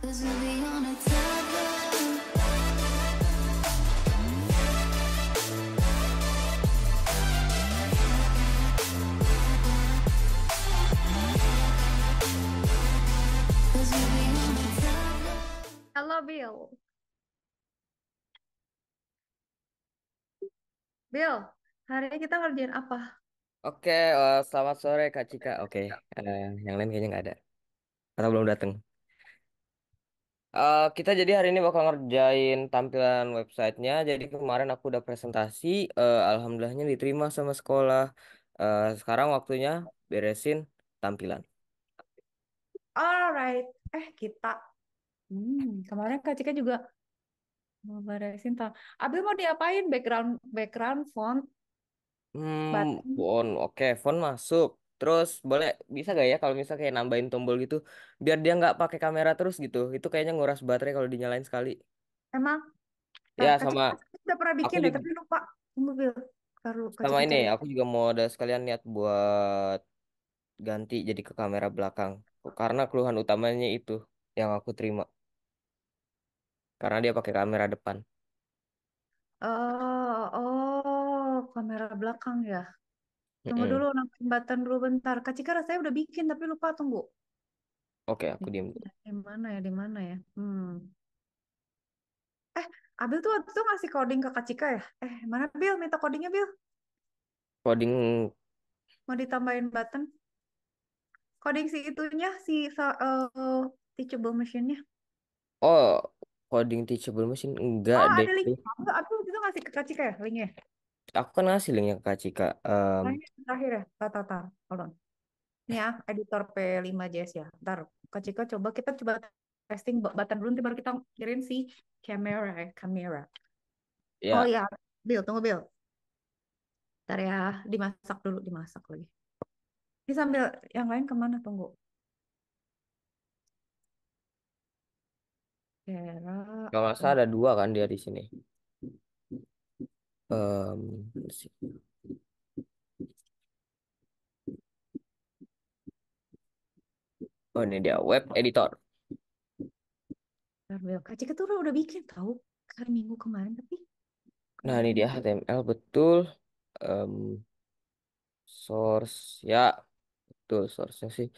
Halo Bill. Bill, hari ini kita ngerjain apa? Oke, uh, selamat sore Kak Cika. Oke, uh, yang lain kayaknya nggak ada. Atau belum datang. Uh, kita jadi hari ini bakal ngerjain tampilan websitenya. Jadi kemarin aku udah presentasi, uh, alhamdulillahnya diterima sama sekolah. Uh, sekarang waktunya beresin tampilan. Alright, eh kita. Hmm, kemarin Kak Cika juga mau beresin tak. Abis mau diapain background background font Hmm, button? font, oke, font masuk. Terus boleh bisa gak ya kalau misalnya kayak nambahin tombol gitu biar dia nggak pakai kamera terus gitu. Itu kayaknya nguras baterai kalau dinyalain sekali. Emang Ya nah, sama udah pernah aku bikin deh, juga tapi lupa mobil. Kalau sama ini aku juga mau ada sekalian niat buat ganti jadi ke kamera belakang karena keluhan utamanya itu yang aku terima karena dia pakai kamera depan. Oh, oh, kamera belakang ya. Tunggu dulu, nambahin button dulu bentar. Kak Cika rasanya udah bikin tapi lupa tunggu. Oke, aku diam Di mana ya, di mana ya? Hmm. Eh, Abil tuh waktu itu ngasih coding ke Kak Cika ya? Eh, mana Bil? Minta codingnya, Bil. Coding Mau ditambahin button? Coding si itunya, si sa- eh, teachable machine-nya. oh coding teachable machine enggak Oh, deh. ada link. Aku itu ngasih ke Kak Cika ya linknya? Aku kan ngasih linknya ke Kak Cika. Um... terakhir ya, Kak Tata. Hold on. Ini ya, editor P5JS ya. Ntar, Kak Cika coba, kita coba testing button dulu, nanti baru kita kirim si kamera, ya, kamera. ya, Oh iya, Bill, tunggu Bill. Ntar ya, dimasak dulu, dimasak lagi. Ini sambil yang lain kemana? Tunggu. kalau nggak eh, ada dua kan dia di sini um, oh ini dia web editor. Kak Cika tuh udah bikin tahu kan minggu kemarin tapi. Nah ini dia HTML betul. Um, source ya betul source-nya sih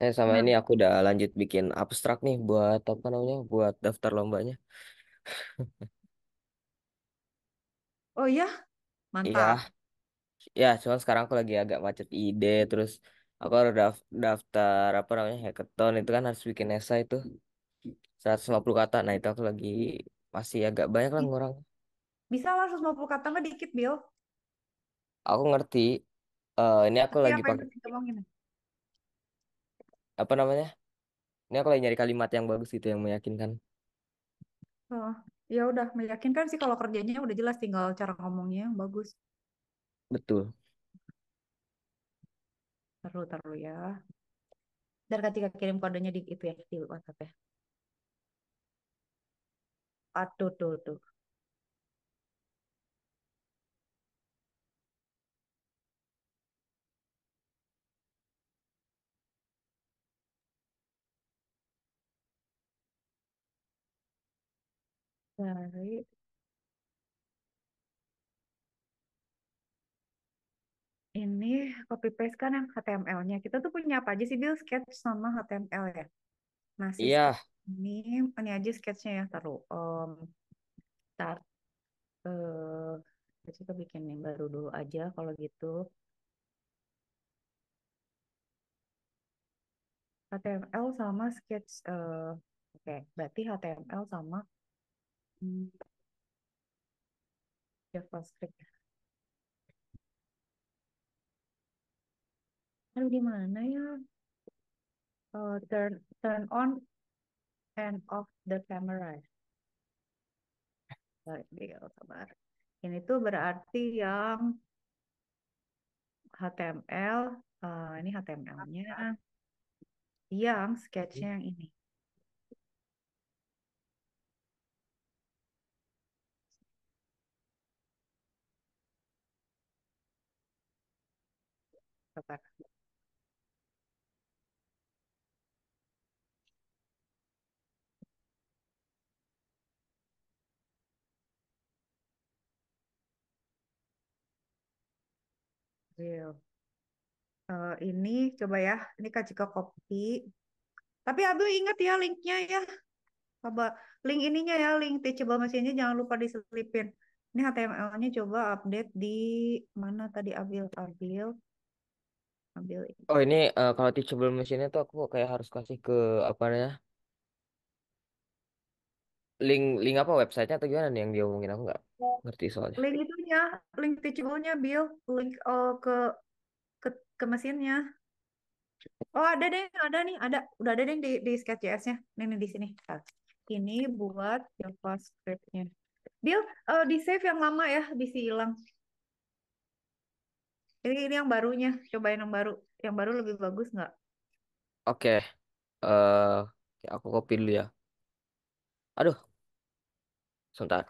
Eh sama nah, ini aku udah lanjut bikin abstrak nih buat apa namanya buat daftar lombanya. Oh iya, Iya, mantap. ya cuma sekarang aku lagi agak macet ide terus aku harus daftar apa namanya hackathon itu kan harus bikin esai itu 150 kata. Nah itu aku lagi masih agak banyak lah ngurang. Bisa lah 150 kata nggak dikit, Bill. Aku ngerti. Uh, ini aku Tapi lagi pakai apa namanya? Ini aku lagi nyari kalimat yang bagus gitu yang meyakinkan. Oh, ya udah meyakinkan sih kalau kerjanya udah jelas tinggal cara ngomongnya yang bagus. Betul. Terus terus ya. Dan ketika kirim kodenya di itu ya di WhatsApp ya. Aduh, tuh, tuh. dari Ini copy paste kan yang HTML-nya. Kita tuh punya apa aja sih, Bill? Sketch sama HTML ya? Nah, Iya, ini, ini aja sketch-nya ya. Taruh, um, tar, eh kita bikin yang baru dulu aja kalau gitu. HTML sama sketch. eh Oke, berarti HTML sama JavaScript. lalu di mana ya? Uh, turn turn on and off the camera. Sabar. Ini tuh berarti yang HTML, uh, eh, ini HTML-nya, yang sketch-nya yang ini. Kata- eh, ini coba ya, ini Kak Cika copy. Tapi Abi ingat ya linknya ya. Coba link ininya ya, link teachable mesinnya jangan lupa diselipin. Ini HTML-nya coba update di mana tadi Abil Abil ambil Oh ini uh, kalau teachable mesinnya tuh aku kayak harus kasih ke apa namanya link link apa websitenya atau gimana nih yang dia omongin aku nggak oh, ngerti soalnya. link itunya link teachable-nya Bill link oh ke ke ke mesinnya oh ada deh ada nih ada udah ada deh di di Sketch.js-nya nih, nih di sini ini buat JavaScript-nya Bill uh, di save yang lama ya bisa hilang ini, ini yang barunya, cobain yang baru. Yang baru lebih bagus nggak? Oke, eh aku copy dulu ya. Aduh, sebentar.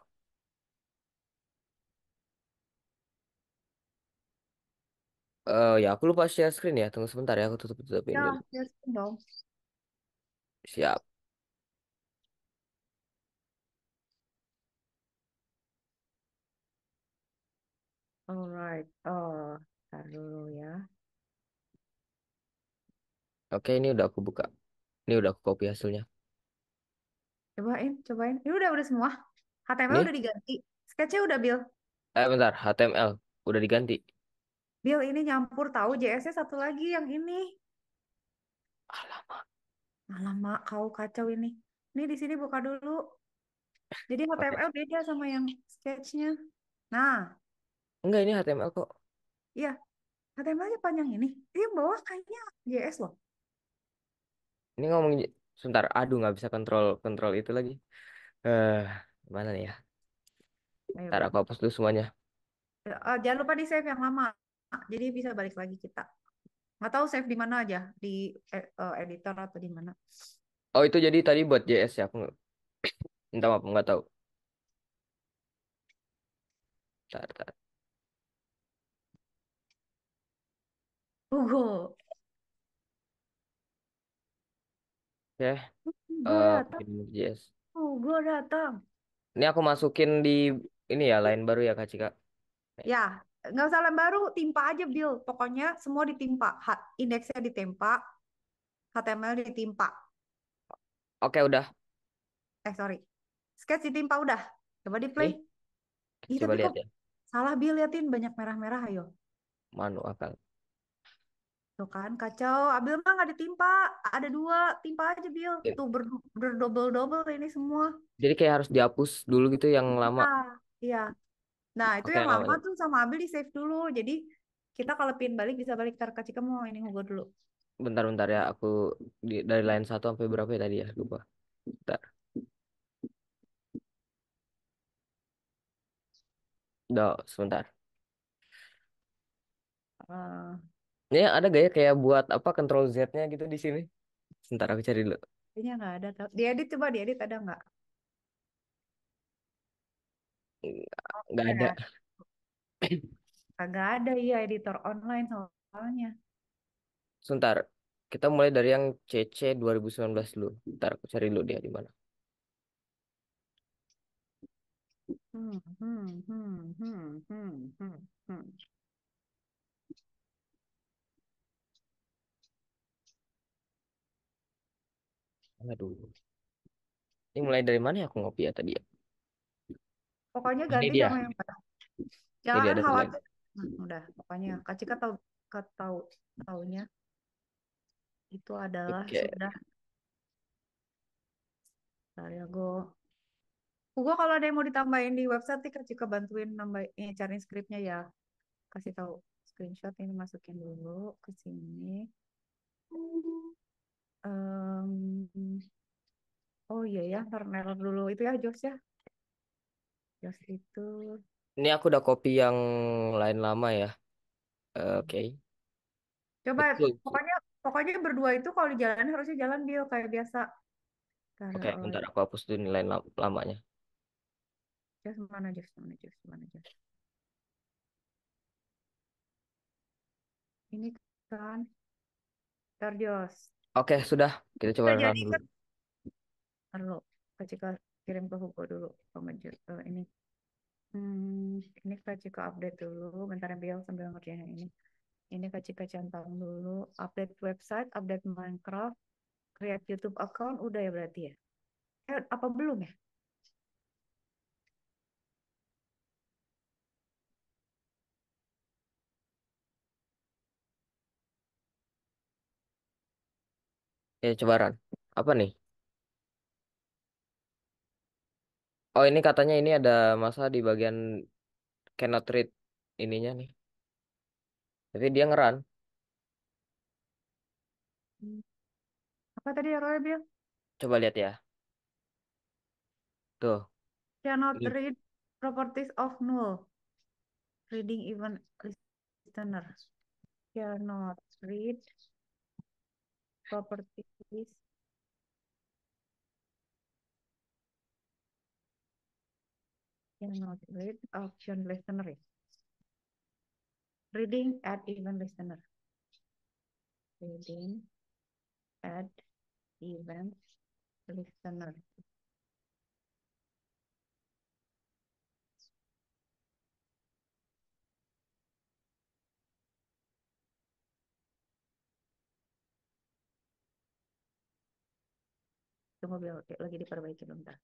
Eh ya, aku lupa share screen ya. Tunggu sebentar ya, aku tutup-tutupin Ya, dulu. ya Siap. Alright. Oh. Ntar dulu ya. Oke, ini udah aku buka. Ini udah aku copy hasilnya. Cobain, cobain. Ini udah udah semua. HTML Ini? udah diganti. Sketchnya udah Bill. Eh, bentar. HTML. Udah diganti. Bill ini nyampur tahu JS-nya satu lagi yang ini. Alamak. Alamak, kau kacau ini. Ini di sini buka dulu. Jadi HTML HTML beda sama yang sketchnya. Nah, Enggak, ini HTML kok. Iya, HTML-nya panjang ini. Dia bawa kayaknya JS loh. Ini ngomong sebentar. Aduh, nggak bisa kontrol kontrol itu lagi. Eh, uh, mana nih ya? Ayo. Ntar aku hapus dulu semuanya. Uh, jangan lupa di save yang lama. Jadi bisa balik lagi kita. Nggak tahu save di mana aja, di uh, editor atau di mana. Oh, itu jadi tadi buat JS ya? Aku nggak... Entah apa, nggak tahu. Tar tar. Hugo. oke, Hugo Eh, datang. Hugo datang. Ini aku masukin di ini ya lain baru ya Kak Cika. Ya, nggak usah lain baru, timpa aja Bill. Pokoknya semua ditimpa. Indeksnya ditimpa, HTML ditimpa. Oke, udah. Eh, sorry. Sketch ditimpa udah. Coba di play. Nih, Ih, coba tapi lihat kok ya. salah Bill, liatin banyak merah-merah, ayo. Manu akal. Tuh kan kacau. Abil mah nggak ditimpa. Ada dua, timpa aja Bil. Ya. Tuh ber berdobel-dobel ini semua. Jadi kayak harus dihapus dulu gitu yang iya, lama. iya. Nah, itu okay, yang lama tuh sama Abil di save dulu. Jadi kita kalau pin balik bisa balik tar ke kamu ini Hugo dulu. Bentar-bentar ya, aku di, dari lain satu sampai berapa ya tadi ya? Lupa. Bentar. Do, sebentar. Uh, ini ya, ada gak ya kayak buat apa Control Z-nya gitu di sini? Sebentar aku cari dulu. Kayaknya nggak ada. di edit coba dia edit ada nggak? Hmm, nggak ada. Agak ada iya editor online soalnya. Sebentar. Kita mulai dari yang CC 2019 dulu. Ntar aku cari dulu dia di mana. Hmm, hmm, hmm, hmm, hmm, hmm, hmm. Aduh. Ini mulai dari mana ya aku ngopi ya tadi ya? Pokoknya ganti dia. yang Jangan ada khawatir. Hmm, udah, pokoknya Kak Cika tahu tahu taunya itu adalah Oke. sudah Bentar ya Go. Hugo kalau ada yang mau ditambahin di website nih Kak Cika bantuin nambahin eh, cari skripnya ya. Kasih tahu screenshot ini masukin dulu ke sini. Um, oh iya ya, Cornell dulu itu ya Jos ya. Jos itu. Ini aku udah copy yang lain lama ya. Eh, oke. Coba Betul. pokoknya pokoknya berdua itu kalau di jalan harusnya jalan dia kayak biasa. Oke, okay, oh, bentar iya. aku hapus dulu nilai lam- lamanya. Jos mana Jos mana Jos mana Jos. Ini kan Terjos. Oke, sudah. Kita coba Kita run dulu. Kak Cika kirim ke Hugo dulu. Pemaju, uh, eh, ini. Hmm, ini Kacika update dulu. Bentar ya, biar sambil ngerjain ini. Ini Kak Cika centang dulu. Update website, update Minecraft. Create YouTube account. Udah ya berarti ya? Eh, apa belum ya? Ya, coba Ran. Apa nih? Oh, ini katanya ini ada masa di bagian cannot read ininya nih. Tapi dia ngeran. Apa tadi errornya, Bill? Coba lihat ya. Tuh. Cannot Ini. read properties of null. Reading even listener. Cannot read property, please? Cannot read option listener. Reading at even listener. Reading at even listener. mobil lagi diperbaiki bentar.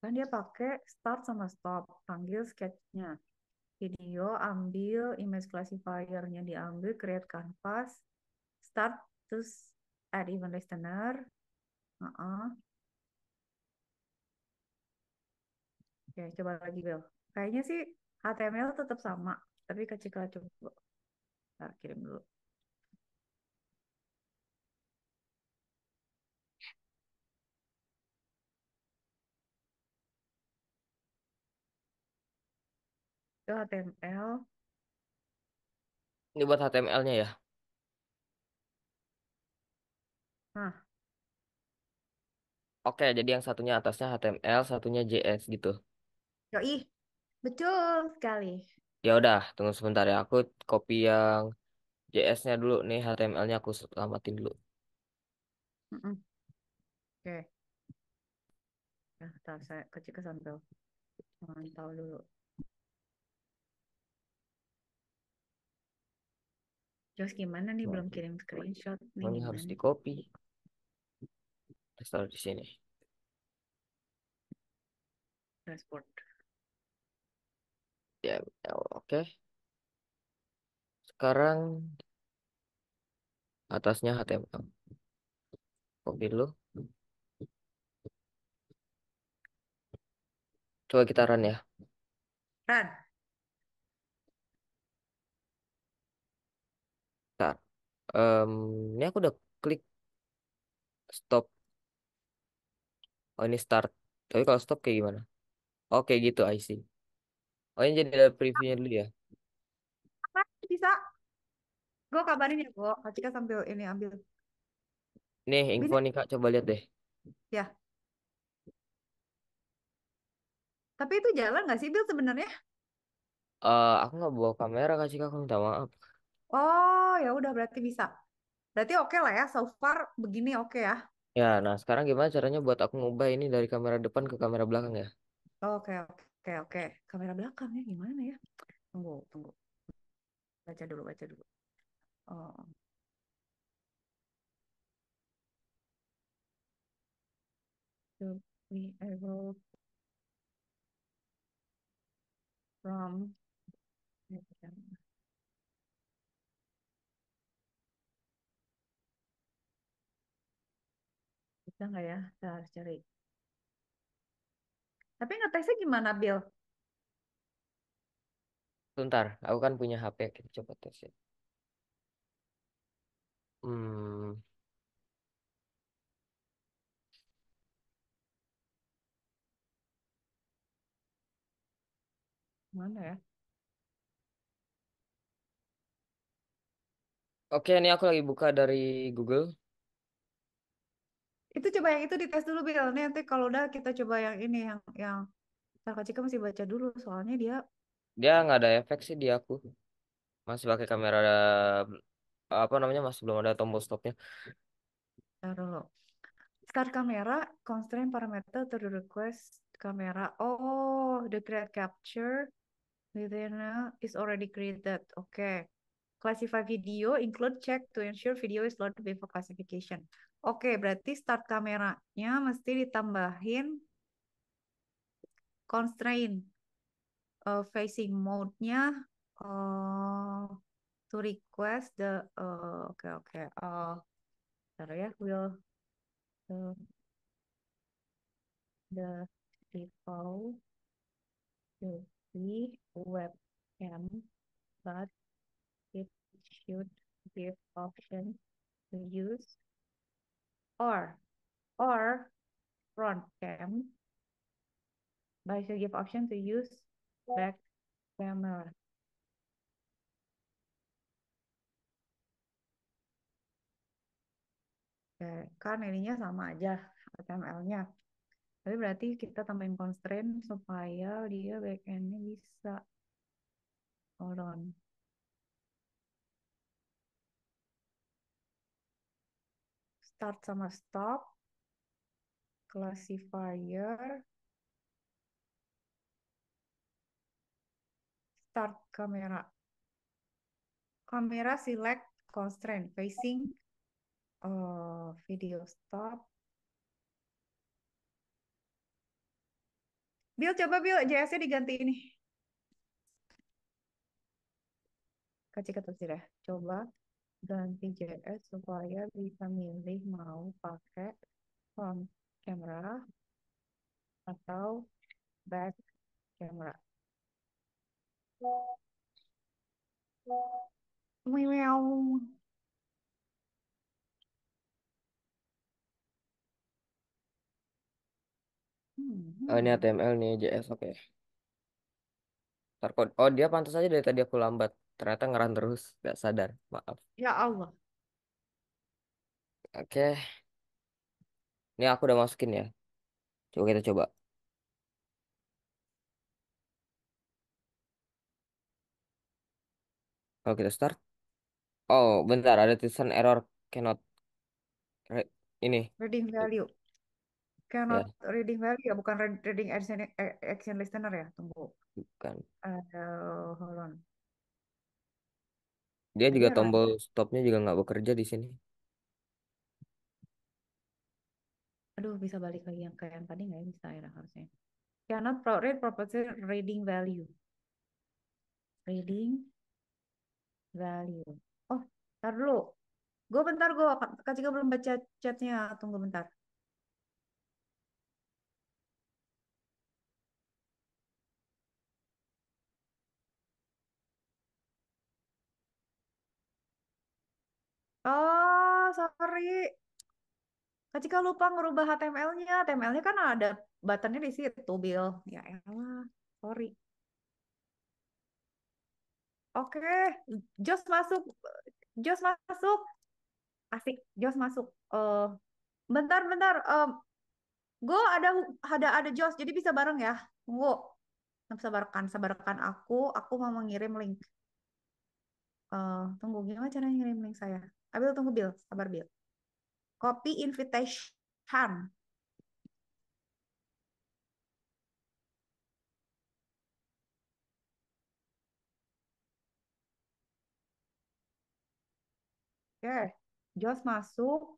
Kan dia pakai start sama stop, panggil sketchnya Video, ambil, image classifiernya diambil, create canvas, start, terus add event listener. Uh -uh. Oke, coba lagi, Bill. Kayaknya sih HTML tetap sama, tapi kecil-kecil coba. kirim dulu. itu HTML Ini buat HTML-nya ya. nah Oke, jadi yang satunya atasnya HTML, satunya JS gitu. yoi betul sekali Ya udah, tunggu sebentar ya. Aku copy yang JS-nya dulu nih, HTML-nya aku selamatin dulu. Mm-mm. oke Nah, saya kecil ke sambil mantau dulu Jos gimana nih belum kirim screenshot nih? Ini harus di copy. Taruh di sini. Transport. Ya, ya oke. Okay. Sekarang atasnya HTML. Copy dulu. Coba kita run ya. Run. um, ini aku udah klik stop. Oh ini start. Tapi kalau stop kayak gimana? Oke oh, gitu, I Oh ini jadi ada previewnya dulu ya. Apa? Bisa? Gue kabarin ya, gue, Kacika sambil ini ambil. Nih info nih kak, coba lihat deh. Ya. Tapi itu jalan nggak sih, Bill sebenarnya? Eh, aku nggak bawa kamera kak Cika, aku minta maaf. Oh, ya udah berarti bisa. Berarti oke lah ya, so far begini oke ya. Ya, nah sekarang gimana caranya buat aku ngubah ini dari kamera depan ke kamera belakang ya? Oke, oke, oke. Kamera belakang ya gimana ya? Tunggu, tunggu. Baca dulu, baca dulu. Oh. Should we will from Bisa nggak ya? Saya harus cari. Tapi ngetesnya gimana, Bill? Bentar, aku kan punya HP. Kita coba tes ya. Hmm. Mana ya? Oke, ini aku lagi buka dari Google. Itu coba yang itu dites dulu Bil. Nih, nanti kalau udah kita coba yang ini yang yang Sarka Cika masih baca dulu soalnya dia Dia nggak ada efek sih di aku. Masih pakai kamera apa namanya masih belum ada tombol stopnya. taruh lo. Start kamera, constraint parameter to request kamera. Oh, the create capture within is already created. Oke. Classify video include check to ensure video is loaded before classification. Oke, berarti start kameranya mesti ditambahin constraint uh, facing mode-nya uh, to request the eh, oke uh, oke okay, okay, uh, ya will uh, the default to be webcam but it should give option to use or or front cam but should give option to use back camera okay. kan ininya sama aja HTML-nya tapi berarti kita tambahin constraint supaya dia back backend-nya bisa hold on start sama stop, classifier, start kamera. Kamera select constraint facing uh, video stop. Bill coba Bill JS-nya diganti ini. kacik kata sih Coba ganti JS supaya bisa milih mau pakai front camera atau back camera. Meow. Hmm. Oh, ini HTML nih JS oke. Okay. oh dia pantas aja dari tadi aku lambat. Ternyata ngeran terus, gak sadar. Maaf. Ya Allah. Oke, ini aku udah masukin ya. Coba kita coba. Kalau kita start. Oh, bentar. Ada tulisan error cannot. re- Ini. Reading value. Cannot yeah. reading value ya, bukan reading action, action listener ya. Tunggu. bukan. uh, hold on. Dia juga Beneran. tombol stopnya juga nggak bekerja di sini. Aduh, bisa balik lagi yang kayak yang tadi nggak ya? Bisa ya harusnya. Cannot ya, read property reading value. Reading value. Oh, ntar Gue bentar, gue Kak juga belum baca chatnya. Tunggu bentar. Oh, sorry. Ketika lupa ngerubah HTML-nya, HTML-nya kan ada buttonnya di situ, Bill. Ya elah, sorry. Oke, Jos masuk. Jos masuk. Asik, Jos masuk. Eh, bentar, bentar. Eh, gue ada ada ada Jos, jadi bisa bareng ya. Tunggu. Sabarkan, sabarkan aku. Aku mau mengirim link. Eh, tunggu, gimana caranya ngirim link saya? Abil tunggu bill sabar bill Copy invitation. Oke, okay. Jos masuk.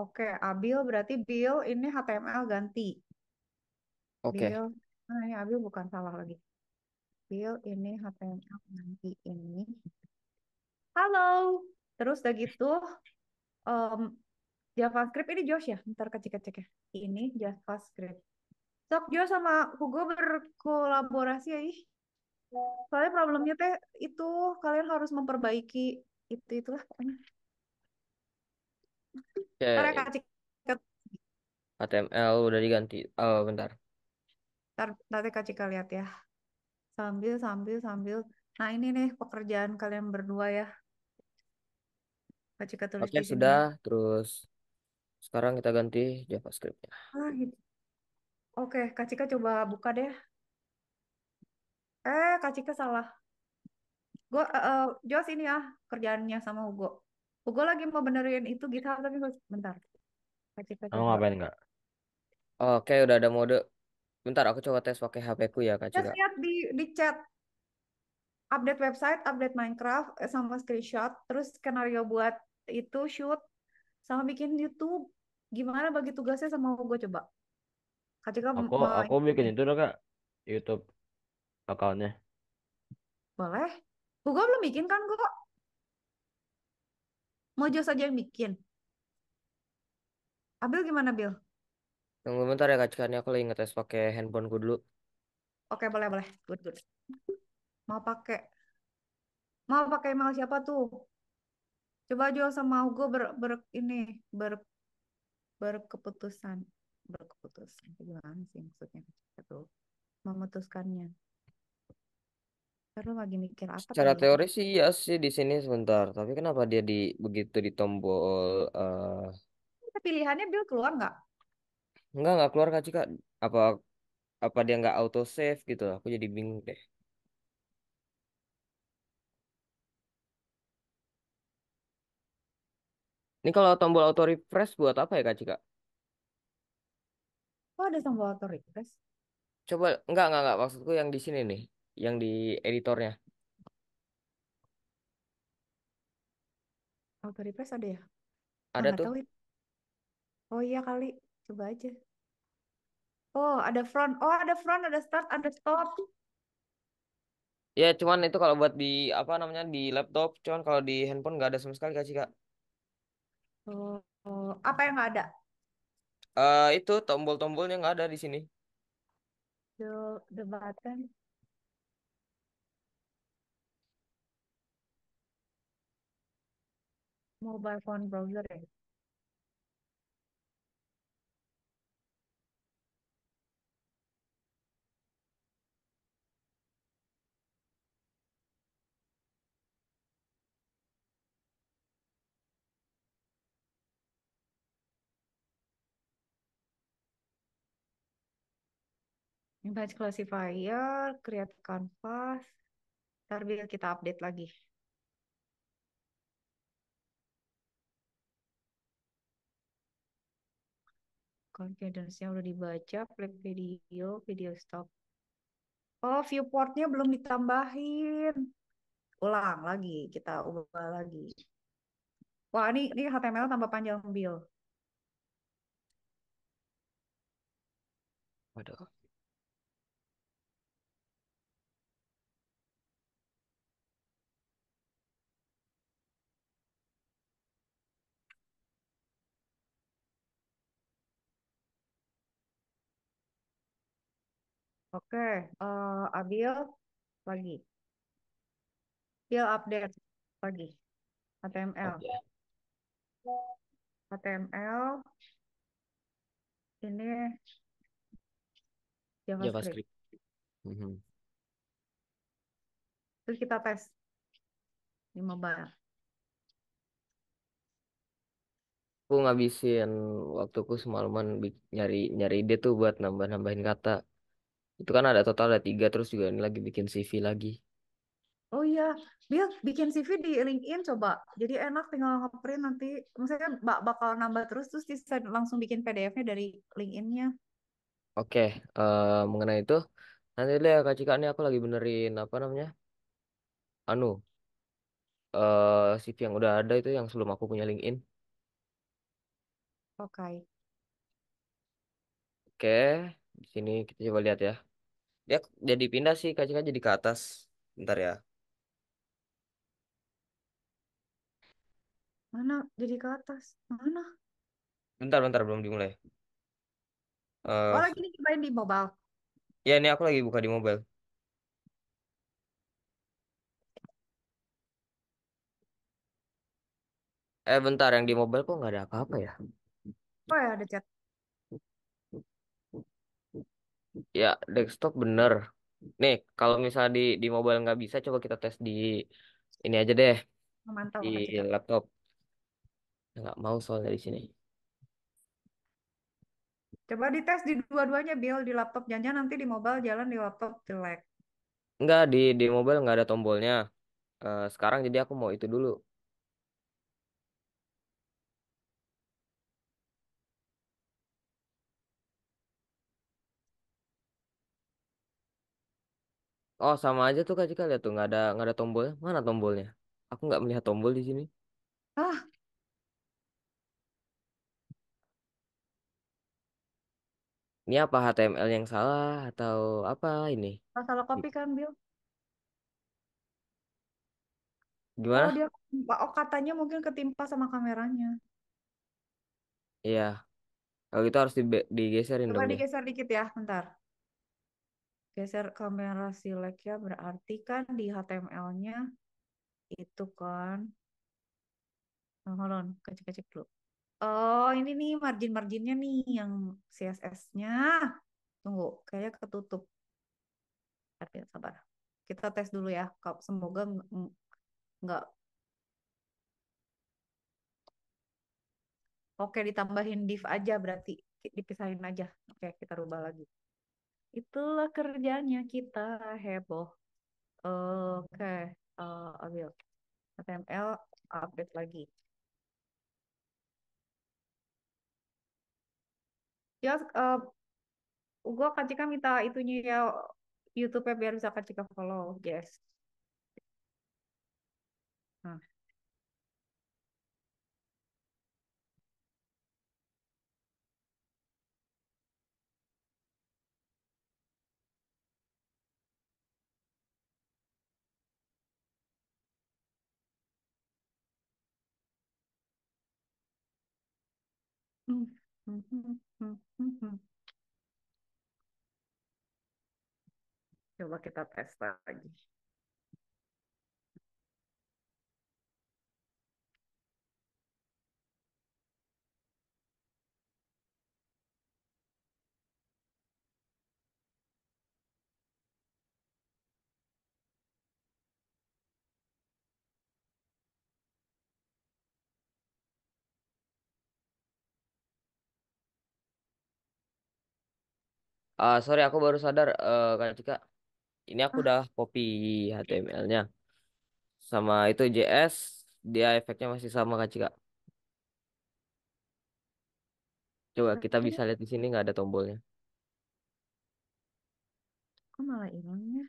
Oke, okay. Abil berarti Bill ini HTML ganti. Oke. Okay. nah ini Abil bukan salah lagi. Bill ini HTML ganti ini. Halo. Terus udah gitu um, JavaScript ini Josh ya, ntar kecil-kecil ya. Ini JavaScript. Sok Josh sama Hugo berkolaborasi ya. Ih. Soalnya problemnya teh itu kalian harus memperbaiki itu itulah pokoknya. Okay. Ya, HTML udah diganti. Oh, bentar. Ntar nanti Kak kalian lihat ya. Sambil sambil sambil. Nah, ini nih pekerjaan kalian berdua ya. Kacika tulis Oke, di sini. sudah. Terus sekarang kita ganti JavaScript-nya. Ah, gitu. Oke, Kak Cika coba buka deh. Eh, Kak Cika salah. Gua, uh, eh, eh, Jos ini ya kerjaannya sama Hugo. Hugo lagi mau benerin itu gitu tapi bentar. Kak Cika Kamu ngapain nggak? Oke, udah ada mode. Bentar, aku coba tes pakai HP ku ya, Kak Cika. lihat di di chat. Update website, update Minecraft, eh, sama screenshot, terus skenario buat itu shoot sama bikin YouTube gimana bagi tugasnya sama gue coba Kak Cika aku mau- aku bikin itu dong kak YouTube akalnya boleh Gue belum bikin kan gue kok jual saja yang bikin Abil gimana Bil? Tunggu bentar ya Kak Cika, ini aku lagi ngetes pakai gue dulu. Oke boleh boleh good good mau pakai mau pakai email siapa tuh Coba Jo sama Hugo ber, ber ini ber berkeputusan berkeputusan gimana sih maksudnya itu memutuskannya. Terus lagi mikir apa cara teori sih iya sih di sini sebentar, tapi kenapa dia di begitu di tombol eh Pilihannya Bill keluar nggak? enggak nggak keluar kak Cika apa apa dia nggak auto save gitu? Aku jadi bingung deh. Ini kalau tombol auto refresh buat apa ya Kak Cika? Oh ada tombol auto refresh? Coba enggak enggak enggak maksudku yang di sini nih, yang di editornya. Auto refresh ada ya? Ah, ada oh, tuh. Tahu. Ya. Oh iya kali, coba aja. Oh, ada front. Oh, ada front, ada start, ada stop. Ya, cuman itu kalau buat di apa namanya di laptop, cuman kalau di handphone nggak ada sama sekali Kak Cika apa yang nggak ada? Uh, itu tombol-tombolnya nggak ada di sini. The, the button. Mobile phone browser ya? Batch classifier, create canvas. Ntar biar kita update lagi. Confidence-nya udah dibaca, play video, video stop. Oh, viewport-nya belum ditambahin. Ulang lagi, kita ubah lagi. Wah, ini, ini HTML tambah panjang, Bill. Waduh. Oke, uh, eh, Abil lagi. Bill update lagi. HTML. HTML. Ini JavaScript. JavaScript. Mm -hmm. Terus kita tes di mobile. Aku ngabisin waktuku semalaman nyari nyari ide tuh buat nambah-nambahin kata. Itu kan ada total ada tiga terus juga ini lagi bikin CV lagi. Oh iya, dia bikin CV di LinkedIn coba. Jadi enak tinggal ngeprint nanti. Maksudnya bak bakal nambah terus terus bisa langsung bikin PDF-nya dari LinkedIn-nya. Oke, uh, mengenai itu nanti deh Kak Cika ini aku lagi benerin apa namanya? Anu, uh, eh, CV yang udah ada itu yang sebelum aku punya LinkedIn. Oke. Oke, di sini kita coba lihat ya. Dia jadi pindah sih KCK jadi ke atas. Bentar ya. Mana jadi ke atas? Mana? Bentar, bentar belum dimulai. Uh, oh, lagi dicobain di mobile. Ya, ini aku lagi buka di mobile. Eh, bentar yang di mobile kok nggak ada apa-apa ya? Oh ya, ada chat. Ya, desktop bener. Nih, kalau misalnya di di mobile nggak bisa, coba kita tes di ini aja deh, Mantap, di laptop. Nggak mau soalnya di sini. Coba dites di dua-duanya Bill di laptop jangan nanti di mobile jalan di laptop jelek. Nggak, di di mobile nggak ada tombolnya. Eh, sekarang jadi aku mau itu dulu. Oh, sama aja tuh Kak Cika lihat tuh nggak ada nggak ada tombolnya. Mana tombolnya? Aku nggak melihat tombol di sini. Ah, Ini apa HTML yang salah atau apa ini? masalah kopi kan, Bill? Oh, Gimana? dia Oh, katanya mungkin ketimpa sama kameranya. Iya, kalau gitu harus di digeserin Coba dong dia. digeser dikit ya, bentar geser kamera select ya berarti kan di HTML-nya itu kan oh, hold on kecek-kecek dulu oh ini nih margin-marginnya nih yang CSS-nya tunggu kayaknya ketutup tapi sabar kita tes dulu ya semoga nggak Oke, ditambahin div aja berarti dipisahin aja. Oke, kita rubah lagi. Itulah kerjanya kita heboh. Eh, oke, uh, ambil HTML update lagi. Ya, uh, eh, gue kacika minta itunya ya YouTube-nya biar bisa kacika follow, yes. Nah. Coba kita tes lagi. Ah, sorry, aku baru sadar, uh, Kak Cika. Ini aku ah. udah copy HTML-nya. Sama itu JS, dia efeknya masih sama Kak Cika. Coba kita bisa lihat di sini nggak ada tombolnya. kok malah hilangnya?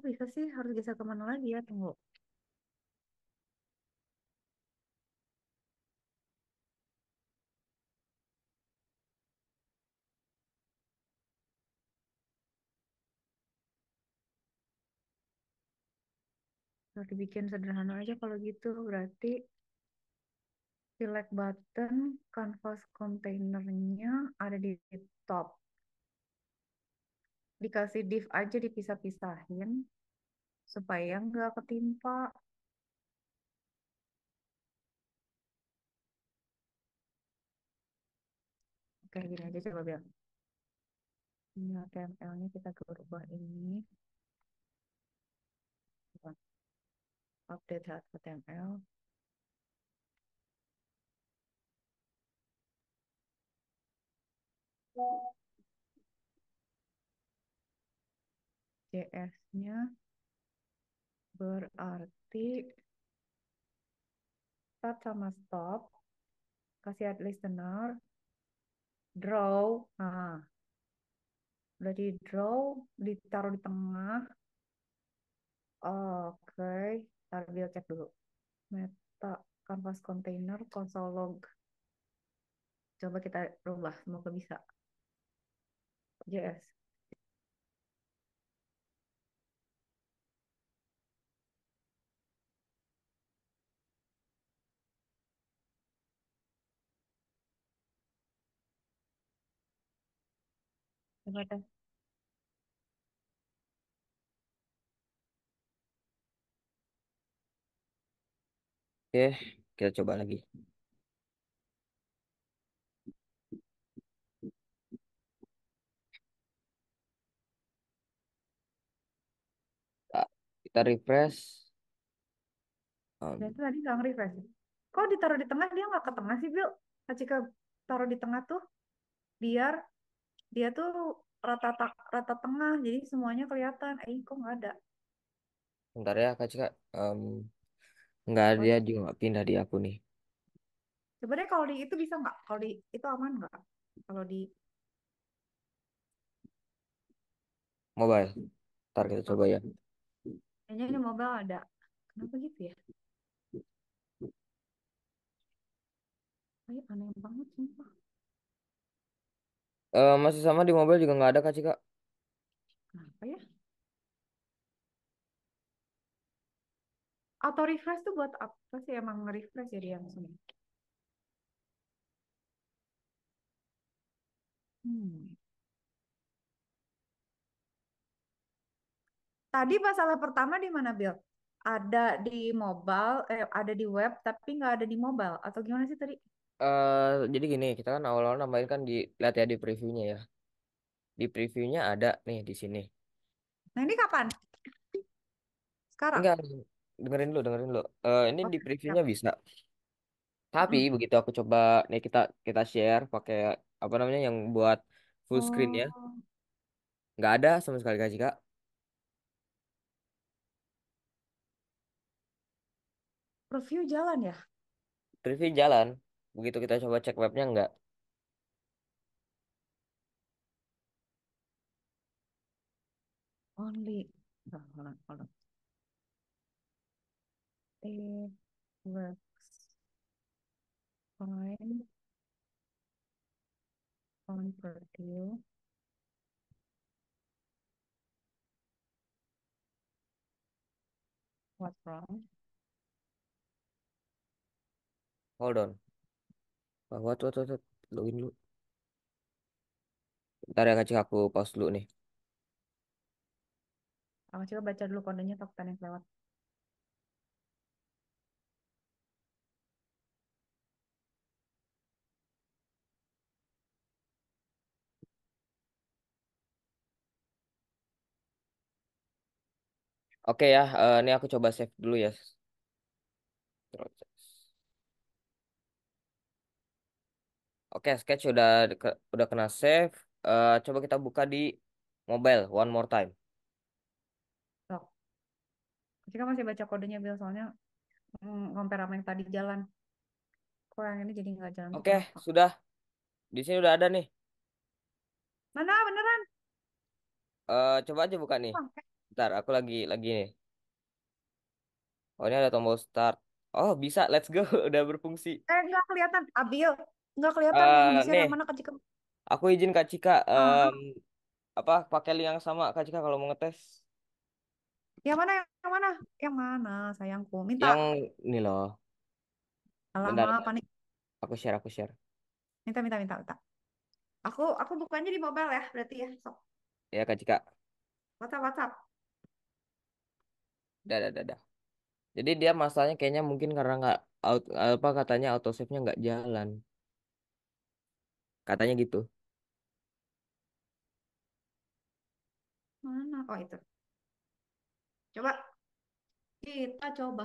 Kok bisa sih harus geser kemana lagi ya? Tunggu. terus dibikin sederhana aja kalau gitu berarti select button canvas containernya ada di top dikasih div aja dipisah-pisahin supaya nggak ketimpa Oke, gini aja coba biar. Ini HTML-nya kita berubah ini. update HTML JS-nya berarti start sama stop, kasih add listener, draw, nah, udah di draw, ditaruh di tengah, oke, okay bentar chat dulu meta canvas container console log coba kita rubah semoga bisa Yes. Coba Oke, kita coba lagi. kita refresh. Um. tadi nggak refresh. Kok ditaruh di tengah dia nggak ke tengah sih, Bill? Jika taruh di tengah tuh, biar dia tuh rata rata tengah, jadi semuanya kelihatan. Eh, kok nggak ada? Bentar ya, Kak Cika. Um, Enggak, Oh, dia juga nggak pindah di aku nih. sebenarnya kalau di itu bisa nggak? Kalau di itu aman nggak? Kalau di Mobile. Ntar kita coba ya. kayaknya ini mobile ada. Kenapa gitu ya? Kayak aneh banget sumpah. Uh, masih sama di mobile juga nggak ada Kak Cika. auto refresh tuh buat apa sih emang refresh jadi yang sini? hmm. tadi masalah pertama di mana Bill ada di mobile eh, ada di web tapi nggak ada di mobile atau gimana sih tadi uh, jadi gini kita kan awal-awal nambahin kan di lihat ya di previewnya ya di previewnya ada nih di sini nah ini kapan sekarang enggak dengerin lu dengerin lu uh, eh, ini di previewnya bisa tapi Hmm. begitu aku coba nih kita kita share pakai apa namanya yang buat full screen ya Oh, nggak ada sama sekali gaji kak review jalan ya? preview jalan begitu kita coba cek webnya nggak Only. hold on, hold on it works fine on Purdue. What's wrong? Hold on. What, what, what, what? Login lu. Ntar ya kacik aku pause dulu nih. Aku coba baca dulu kodenya takut yang lewat. Oke ya, eh, ini aku coba save dulu ya. Oke, sketch udah ke- udah kena save. Eh, coba kita buka di mobile one more time. Loh, Jika masih baca kodenya Bill soalnya mm, sama yang tadi jalan. Kok yang ini jadi nggak jalan Oke, kenapa? sudah. Di sini udah ada nih. Mana beneran? Eh, coba aja buka nih. Bentar, aku lagi lagi nih. Oh, ini ada tombol start. Oh, bisa. Let's go. Udah berfungsi. Eh, nggak kelihatan. Abil, nggak kelihatan Eh, yang di-share nih, yang mana Kak Cika. aku izin Kak Cika Uh. Um, apa pakai link yang sama Kak Cika kalau mau ngetes. yang mana, yang mana? Yang mana, sayangku? Minta. Yang ini loh. Bentar, Alamak, panik. Aku share, aku share. Minta, minta, minta, minta. Aku, aku bukannya di mobile ya, berarti ya. Sok. Ya, Kak Cika. WhatsApp, WhatsApp dadah dadah jadi dia masalahnya kayaknya mungkin karena nggak apa katanya autosave-nya nggak jalan katanya gitu Mana? kok oh, itu. Coba kita coba.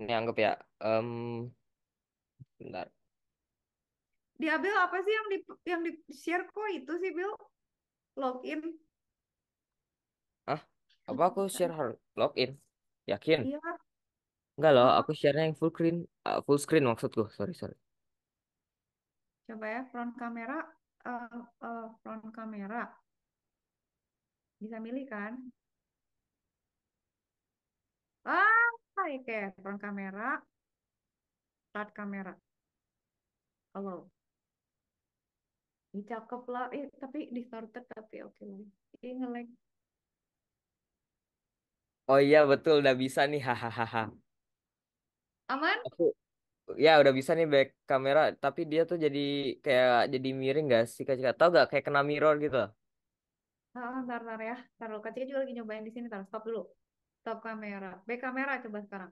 ini anggap ya um bentar diambil apa sih yang di yang di share kok itu sih Bill Login. Hah? Apa aku share hard login? Yakin? Iya. Enggak loh, aku share yang full screen, uh, full screen maksudku. Sorry, sorry. Coba ya, front kamera, uh, uh, front kamera. Bisa milih kan? Ah, oke, okay. front kamera, start kamera. Halo. Ini cakep lah, eh, tapi distorted tapi oke okay. Ini nge-lag. Oh iya betul udah bisa nih hahaha. Aman? Aku ya udah bisa nih back kamera tapi dia tuh jadi kayak jadi miring gak sih Kak Cika? tau gak kayak kena mirror gitu. Ah, ntar, ntar ya. Ntar dulu. Kak Cika juga lagi nyobain di sini. Ntar stop dulu. Stop kamera. Back kamera coba sekarang.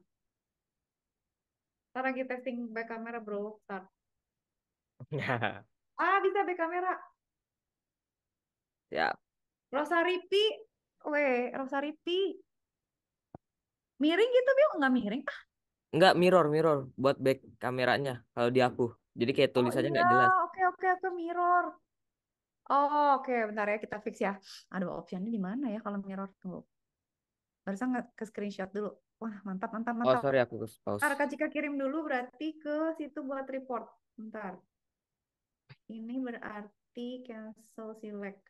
Ntar lagi testing back kamera bro. Ntar. ah, bisa back kamera. Ya. Rosaripi. Weh, Rosaripi. Miring gitu Bill? Nggak miring? Nggak, mirror, mirror. Buat back kameranya kalau di aku. Jadi kayak oh, tulisannya oh, iya. jelas. Oke, oke, aku mirror. Oh, oke, bentar ya kita fix ya. Aduh, optionnya di mana ya kalau mirror? Tunggu. Barusan nggak ke screenshot dulu. Wah, mantap, mantap, oh, mantap. Oh, sorry aku pause. Ntar jika kirim dulu berarti ke situ buat report. Bentar. Ini berarti cancel select.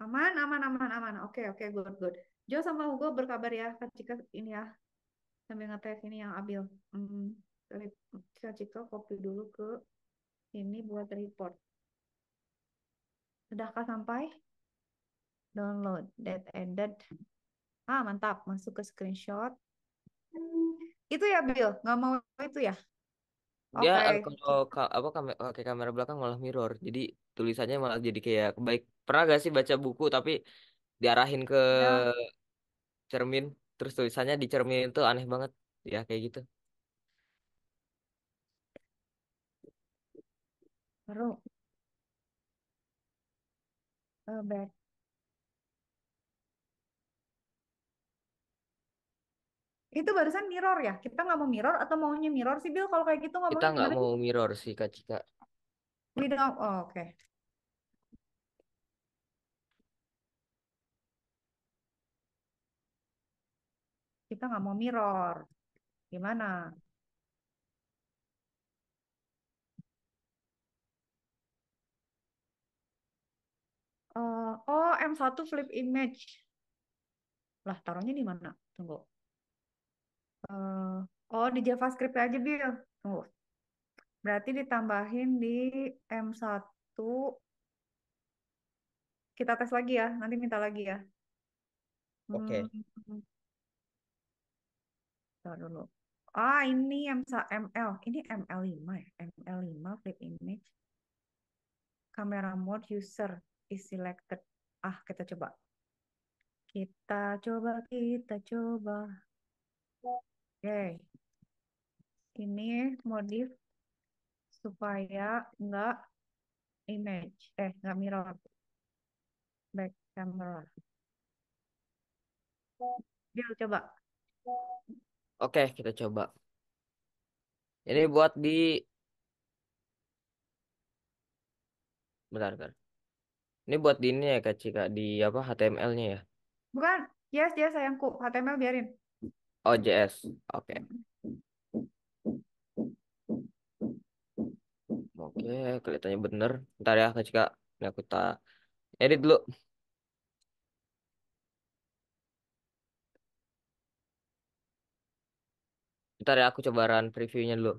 Aman, aman, aman, aman. Oke, okay, oke, okay, good, good. Jo sama Hugo berkabar ya Kak Cika ini ya sambil ngetes ini yang abil hmm, Kak Cika copy dulu ke ini buat report sudahkah sampai download that ended ah mantap masuk ke screenshot itu ya Bill nggak mau itu ya Ya, okay. kalau apa kamera kamera belakang malah mirror. Jadi tulisannya malah jadi kayak baik. Pernah gak sih baca buku tapi diarahin ke ya cermin terus tulisannya di cermin itu aneh banget ya kayak gitu baru, oh, ber- Itu barusan mirror ya? Kita nggak mau mirror atau maunya mirror sih, Bill? Kalau kayak gitu kita nggak mau mirror sih Kak Cika Oh, oke. kita nggak mau mirror. Gimana? Uh, oh, M1 flip image. Lah, taruhnya di mana? Tunggu. Uh, oh, di JavaScript aja, Bill. Tunggu. Berarti ditambahin di M1. Kita tes lagi ya, nanti minta lagi ya. Oke. Okay. Hmm. Bentar dulu. Ah, ini yang ML. Ini ML5 ya? ML5 flip image. kamera mode user is selected. Ah, kita coba. Kita coba, kita coba. Oke. Okay. Ini modif supaya nggak image. Eh, nggak mirror. Back camera. dia coba. Oke, kita coba. Ini buat di bentar, bentar. Ini buat di ini ya, Kak Cika, di apa HTML-nya ya? Bukan, yes, yes sayangku, HTML biarin. Oh, JS. Oke. Oke, kelihatannya bener. Bentar ya, Kak Cika. Ini aku tak edit dulu. Ntar ya aku coba run previewnya dulu.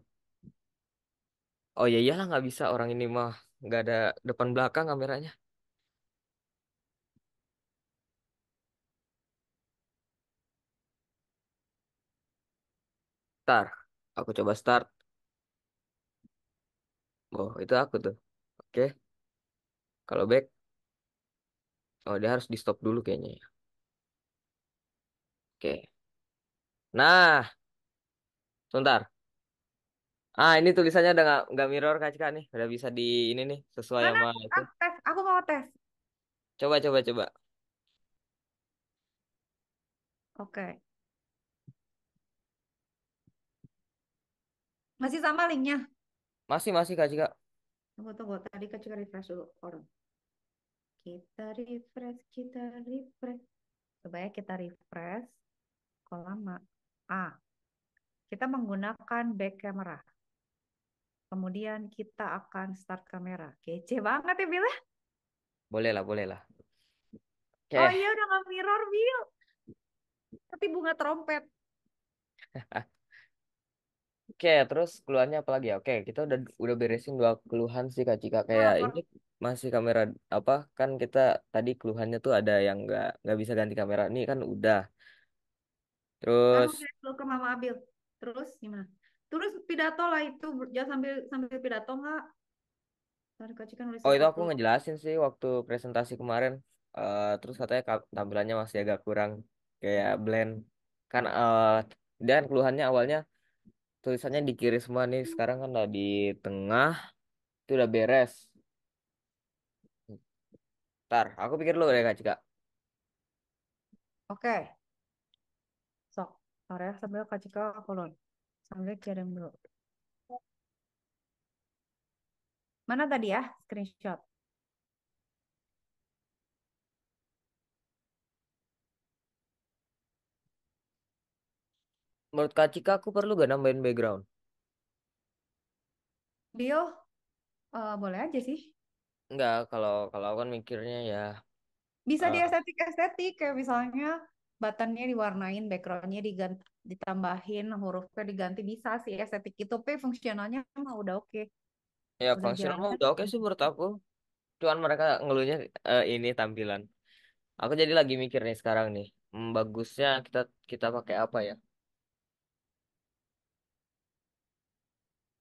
Oh ya iyalah nggak bisa orang ini mah nggak ada depan belakang kameranya. Ntar aku coba start. Oh itu aku tuh. Oke. Kalau back. Oh dia harus di stop dulu kayaknya ya. Oke. Nah, Sebentar. Ah, ini tulisannya udah gak, nggak mirror kak Cika nih. Udah bisa di ini nih sesuai Mana? sama itu. tes, aku mau tes. Coba coba coba. Oke. Masih sama linknya? Masih masih kak Cika. Tunggu tunggu, tadi kak Cika refresh dulu orang. Kita refresh, kita refresh. Coba ya kita refresh. Kok lama? Ah, kita menggunakan back camera. Kemudian kita akan start kamera. Kece banget ya, Bil. Ya? Boleh lah, boleh lah. Okay. Oh iya udah nggak mirror, bil Tapi bunga trompet. Oke, okay, terus keluhannya apa lagi ya? Oke, okay, kita udah udah beresin dua keluhan sih Kak Cika. Kayak oh, ini masih kamera apa? Kan kita tadi keluhannya tuh ada yang nggak nggak bisa ganti kamera. Ini kan udah. Terus. Kamu ke Mama Abil terus gimana terus pidato lah itu ya sambil sambil pidato nggak oh itu aku ngejelasin sih waktu presentasi kemarin uh, terus katanya tampilannya masih agak kurang kayak blend kan uh, eh, dan keluhannya awalnya tulisannya di kiri semua nih sekarang kan udah di tengah itu udah beres Ntar, aku pikir dulu deh Kak Cika. Oke. Okay sambil 까지가 kolon. kirim dulu Mana tadi ya screenshot? Menurut Kak Cika, aku perlu gak nambahin background? Dio, uh, eh, boleh aja sih. Enggak, kalau kalau aku kan mikirnya ya. Bisa uh, di estetik-estetik, kayak misalnya buttonnya diwarnain, backgroundnya diganti, ditambahin, hurufnya diganti bisa sih estetik itu, tapi fungsionalnya mah udah oke. Ya Udah fungsional mah udah oke sih menurut aku. Cuman mereka ngeluhnya uh, ini tampilan. Aku jadi lagi mikir nih sekarang nih, hmm, bagusnya kita kita pakai apa ya?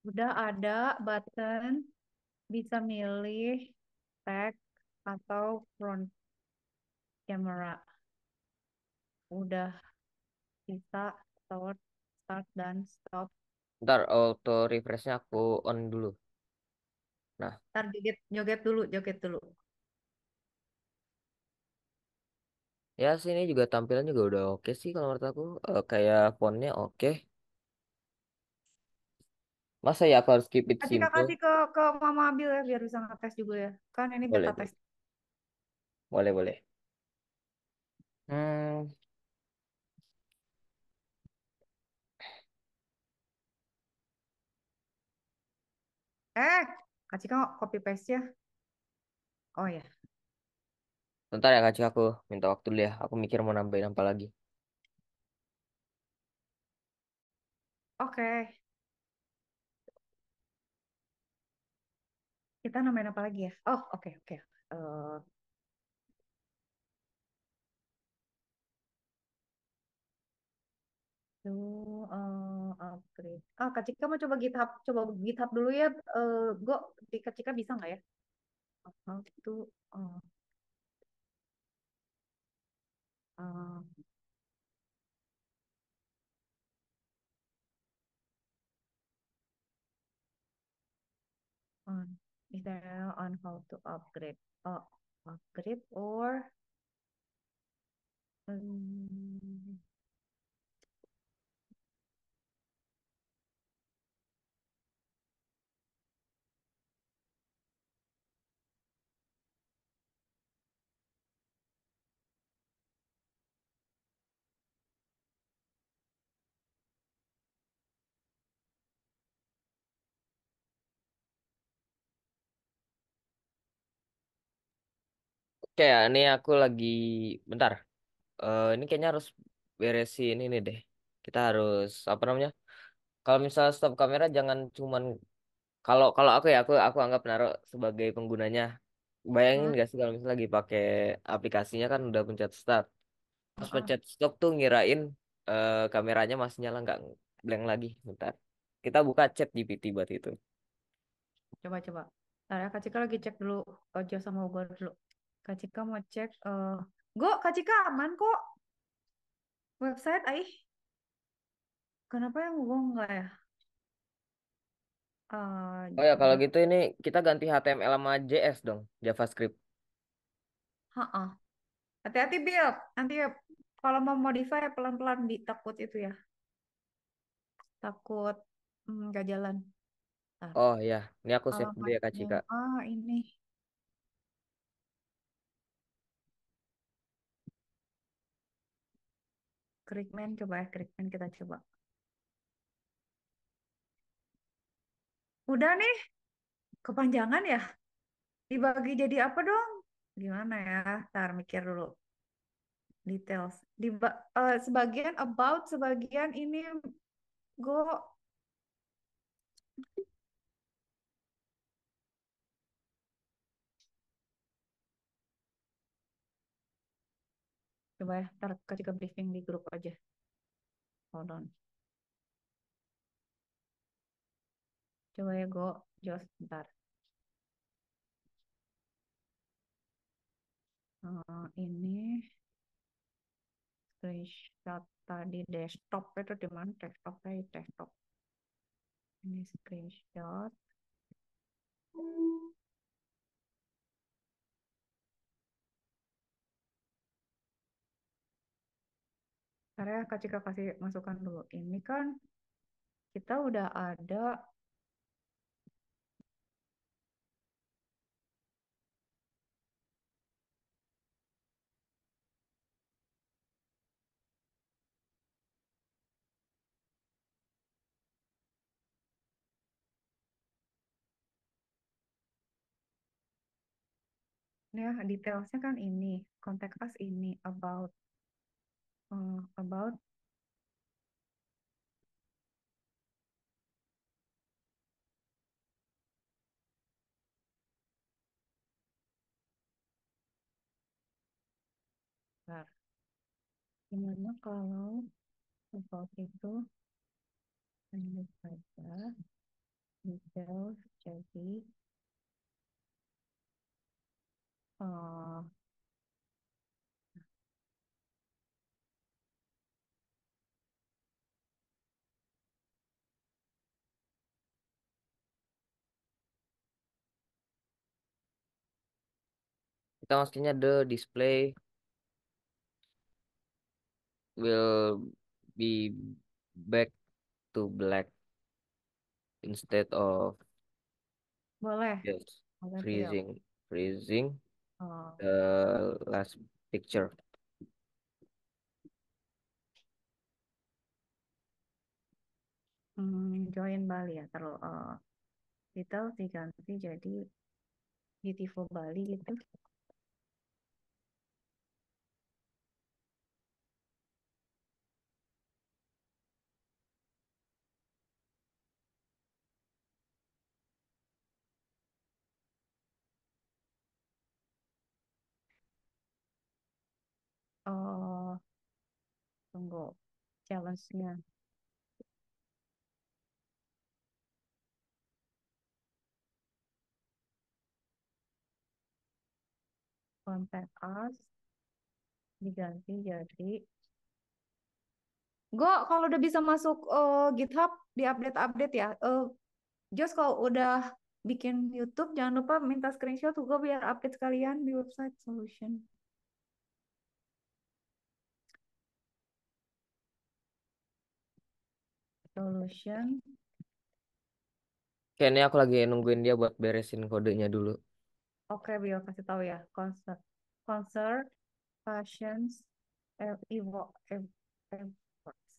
Udah ada button, bisa milih tag atau front camera udah bisa start, start dan stop. Ntar auto refreshnya aku on dulu. Nah. Ntar joget, joget dulu, joget dulu. Ya sini juga tampilan juga udah oke sih kalau menurut aku. Eh, kayak fontnya oke. Masa ya aku harus keep it Nanti kakak simple? kasih ke ke Mama ambil ya biar bisa ngetes juga ya. Kan ini Boleh, beta boleh. test. Boleh, boleh. Hmm, Eh, Kak Cika copy paste ya. Oh ya. Bentar ya Kak Cika, aku minta waktu dulu ya. Aku mikir mau nambahin apa lagi. Oke. Kita nambahin apa lagi ya? Oh, oke, oke. Uh... Oh, upgrade. Ah, Kak Cika mau coba GitHub, coba GitHub dulu ya. Uh, Go, di Kak Cika bisa nggak ya? How to, uh, uh, on, is there on how to upgrade? Oh, upgrade or um, Kayak ini aku lagi bentar. Uh, ini kayaknya harus beresin ini deh. Kita harus apa namanya? Kalau misalnya stop kamera jangan cuman kalau kalau aku ya aku aku anggap naruh sebagai penggunanya. Bayangin Hmm. gak sih kalau misalnya lagi pakai aplikasinya kan udah pencet start. Pas pencet stop tuh ngirain uh, kameranya masih nyala nggak blank lagi. Bentar. Kita buka chat di GPT buat itu. Coba coba. Ntar ya, Kak Cika lagi cek dulu. Ojo sama Hugo dulu. Kak Cika mau cek. Uh, Go, Kak Cika aman kok. Website, Aih. Kenapa yang gue enggak ya? Uh, oh ya, kalau gitu ini kita ganti HTML sama JS dong, JavaScript. Heeh. Hati-hati, Bill. Nanti kalau mau modify pelan-pelan ditakut itu ya. Takut hmm, nggak hmm, jalan. Nah. Oh iya, ini aku save dulu ya Kak Cika. Oh, ini. Krikmen coba ya, Krikmen kita coba. Udah nih, kepanjangan ya. Dibagi jadi apa dong? Gimana ya? Ntar mikir dulu. Details. Di, uh, eh, sebagian about, sebagian ini gue. Coba ya, ntar ke briefing di grup aja. Hold on. Coba ya, Go. Jos, bentar. Uh, eh, ini screenshot tadi desktop itu di mana desktop kayak eh, desktop ini screenshot Karena Kak Cika kasih masukan dulu. Ini kan kita udah ada ya detailsnya kan ini contact us ini about uh, about Nah, gimana kalau about itu hanya saja detail jadi uh, kita maksudnya the display will be back to black instead of boleh yes, freezing freezing oh. the last picture hmm, join Bali ya terus uh, eh, detail diganti jadi beautiful Bali gitu challenge-nya. Contact us diganti jadi Go kalau udah bisa masuk uh, GitHub di update-update ya. Uh, eh, just kalau udah bikin YouTube jangan lupa minta screenshot juga biar update sekalian di website solution. Solution. Kayaknya aku lagi nungguin dia buat beresin kodenya dulu. Oke, Bio kasih tahu ya. Concert, concert, passions, evo, efforts.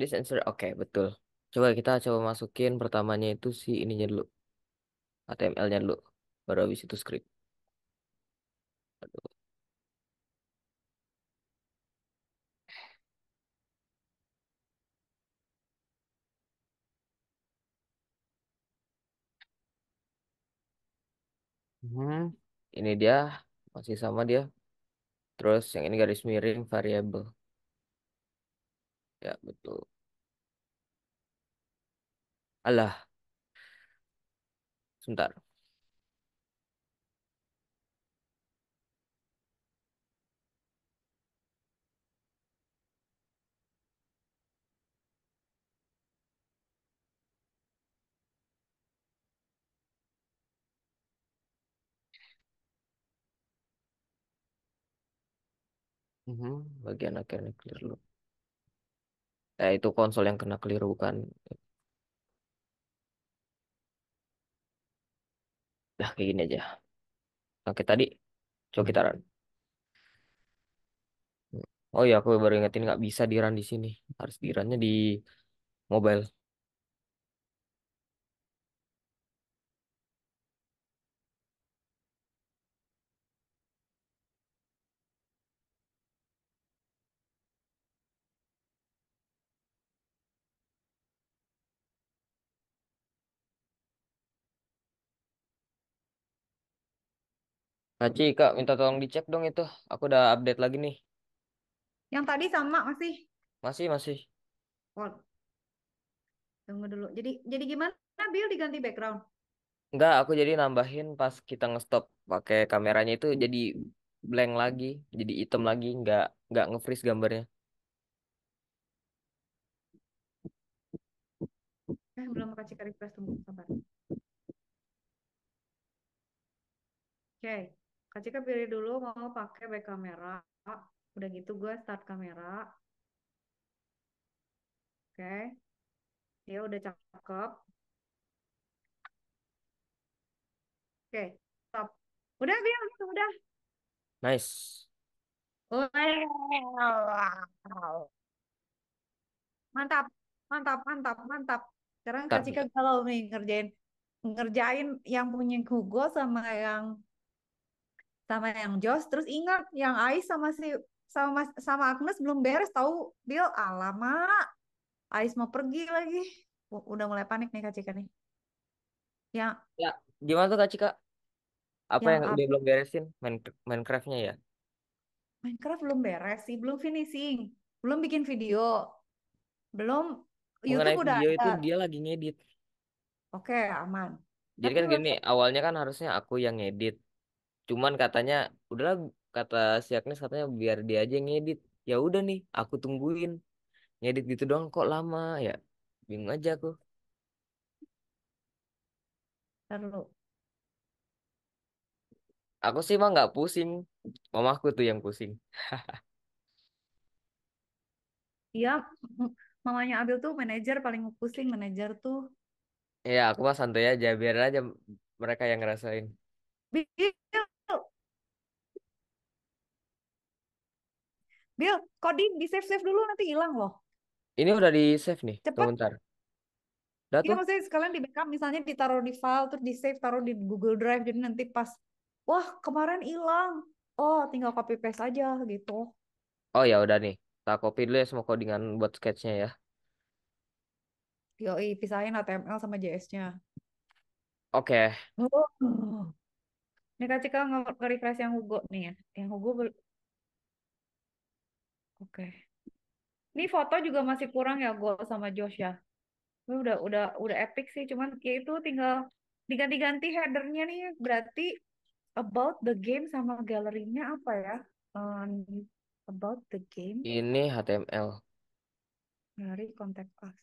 This answer, oke, betul. Coba kita coba masukin pertamanya itu si ininya dulu. HTML-nya dulu. Baru habis itu script. Aduh. Hmm, Ini dia masih sama dia. Terus yang ini garis miring variabel. Ya, betul. allah sebentar. hmm Bagian akhirnya keliru. Eh, itu konsol yang kena clear bukan. Nah, kayak gini aja. Oke, tadi coba kita run. Oh iya, aku baru ingetin nggak bisa di run di sini. Harus di run-nya di mobile. Haji, Kak, minta tolong dicek dong itu. Aku udah update lagi nih. Yang tadi sama masih? Masih, masih. Oh, tunggu dulu. Jadi jadi gimana Bill diganti background? Enggak, aku jadi nambahin pas kita ngestop pakai kameranya itu jadi blank lagi, jadi hitam lagi, Enggak enggak nge-freeze gambarnya. Eh, belum kasih refresh tunggu sabar. Oke. Okay. Kak Cika pilih dulu mau pakai back kamera. Udah gitu gue start kamera. Oke. Okay. Ya udah cakep. Oke, okay. stop. Udah, Bill. Udah. Nice. Mantap, mantap, mantap, mantap. Sekarang Kak Cika kalau nih ngerjain ngerjain yang punya Google sama yang sama yang Jos terus ingat yang Ais sama si sama sama Agnes belum beres tahu Bill alama Ais mau pergi lagi udah mulai panik nih Kak Cika nih ya ya gimana tuh Kak Cika apa ya, yang, yang dia belum beresin main Minecraftnya ya Minecraft belum beres sih belum finishing belum bikin video belum Mengenai oh, YouTube udah video itu dia lagi ngedit oke aman jadi kan gini awalnya kan harusnya aku yang ngedit cuman katanya udahlah kata si Agnes katanya biar dia aja ngedit ya udah nih aku tungguin ngedit gitu doang kok lama ya bingung aja aku Terlalu. Aku sih mah nggak pusing. Mamaku tuh yang pusing. Iya, mamanya Abil tuh manajer paling pusing manajer tuh. Iya, aku mah santai aja, biar aja mereka yang ngerasain. Bil, iya. Bill, coding di save-save dulu nanti hilang loh. Ini udah di save nih. Cepet. Tunggu bentar. Iya, maksudnya sekalian di backup misalnya ditaruh di file terus di save taruh di Google Drive jadi nanti pas wah kemarin hilang. Oh, tinggal copy paste aja gitu. Oh ya udah nih. Tak copy dulu ya semua codingan buat sketchnya ya. Yoi, pisahin HTML sama JS-nya. Oke. Okay. Oh. Ini kasih kalau nge-refresh yang Hugo nih ya. Yang Hugo Oke. Ini foto juga masih kurang ya gue sama Josh ya. Gue udah udah udah epic sih, cuman kayak itu tinggal diganti-ganti headernya nih. Berarti about the game sama galerinya apa ya? Um, about the game. Ini HTML. Galeri contact us.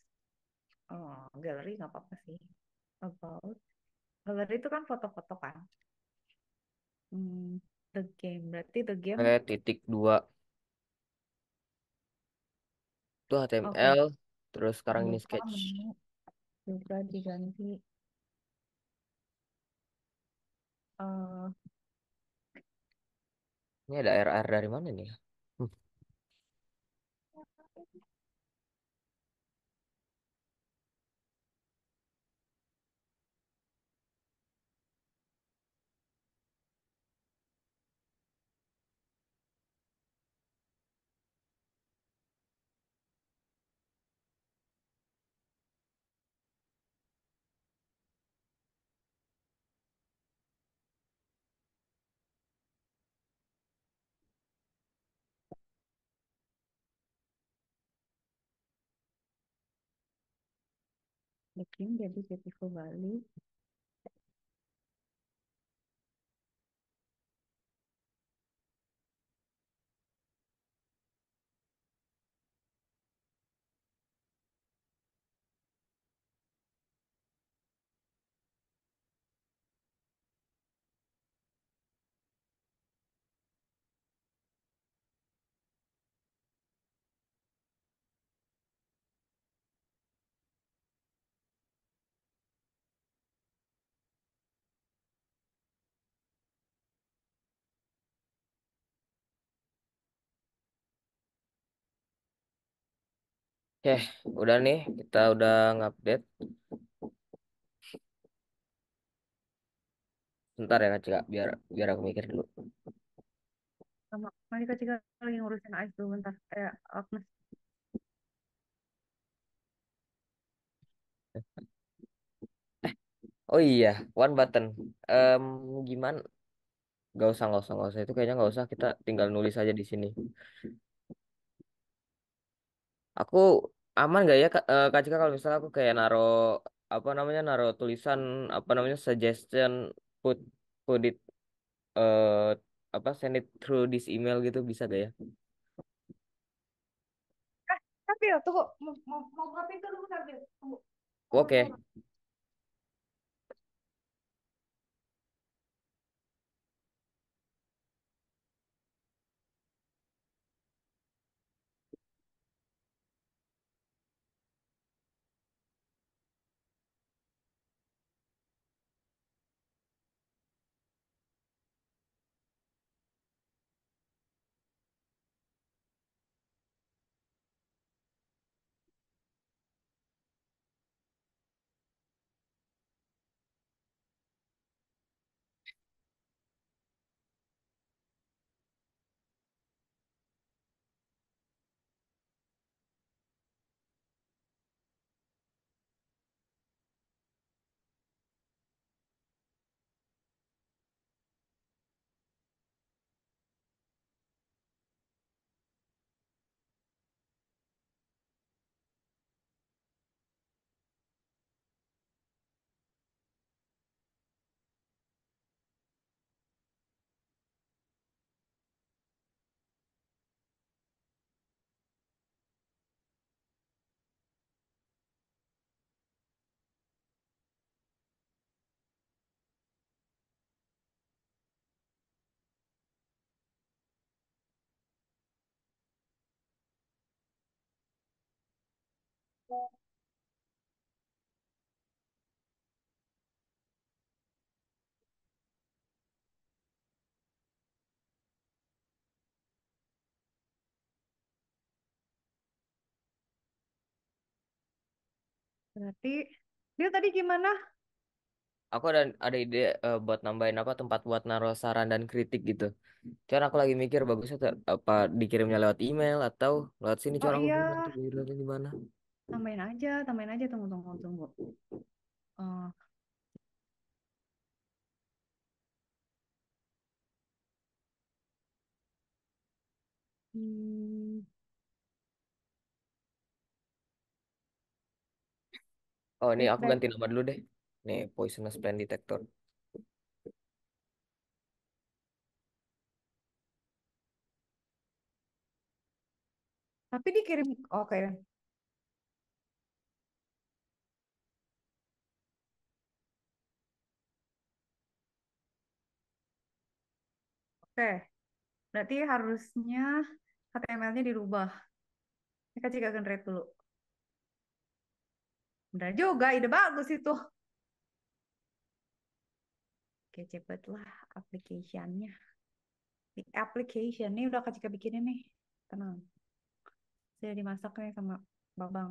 Oh, galeri nggak apa-apa sih. About. Galeri itu kan foto-foto kan. Hmm, the game. Berarti the game. Eh, titik dua. Itu Oke, HTML, terus sekarang ini lupa Sketch. menu juga diganti Uh. Ini ada RR dari mana nih? Hmm. the Clean Baby Beautiful Valley Oke, eh, udah nih kita udah ngupdate. Bentar ya Kak Cika, biar biar aku mikir dulu. Sama, mari Kak Cika lagi ngurusin AIS dulu bentar. Eh, Agnes. Oh iya, one button. Um, gimana? Gak usah, gak usah, gak usah. Itu kayaknya gak usah. Kita tinggal nulis aja di sini. Aku aman gak ya eh, Kak Cika kalau misalnya aku kayak naruh, apa namanya, naruh tulisan, apa namanya, suggestion put put it, uh, apa, send it through this email gitu bisa gak ya? Eh, tunggu, mau mau dulu Oke. Okay. Berarti dia tadi gimana? Aku ada ada ide uh, buat nambahin apa tempat buat naruh saran dan kritik gitu. Cuman aku lagi mikir bagusnya apa dikirimnya lewat email atau lewat sini. Oh Cuman aku iya, bingung tuh tambahin aja, tambahin aja. Tunggu, tunggu, tunggu. Uh. hmm, Oh, ini aku ganti nama dulu deh. Nih, poisonous plant detector. Tapi dikirim, oke. Okay. Oke, berarti harusnya HTML-nya dirubah. Kita kan cek generate dulu. Benar juga, ide bagus itu. Oke, cepetlah application-nya. Application ini udah Kak Cika bikinin nih. Tenang. Sudah dimasak nih sama Babang.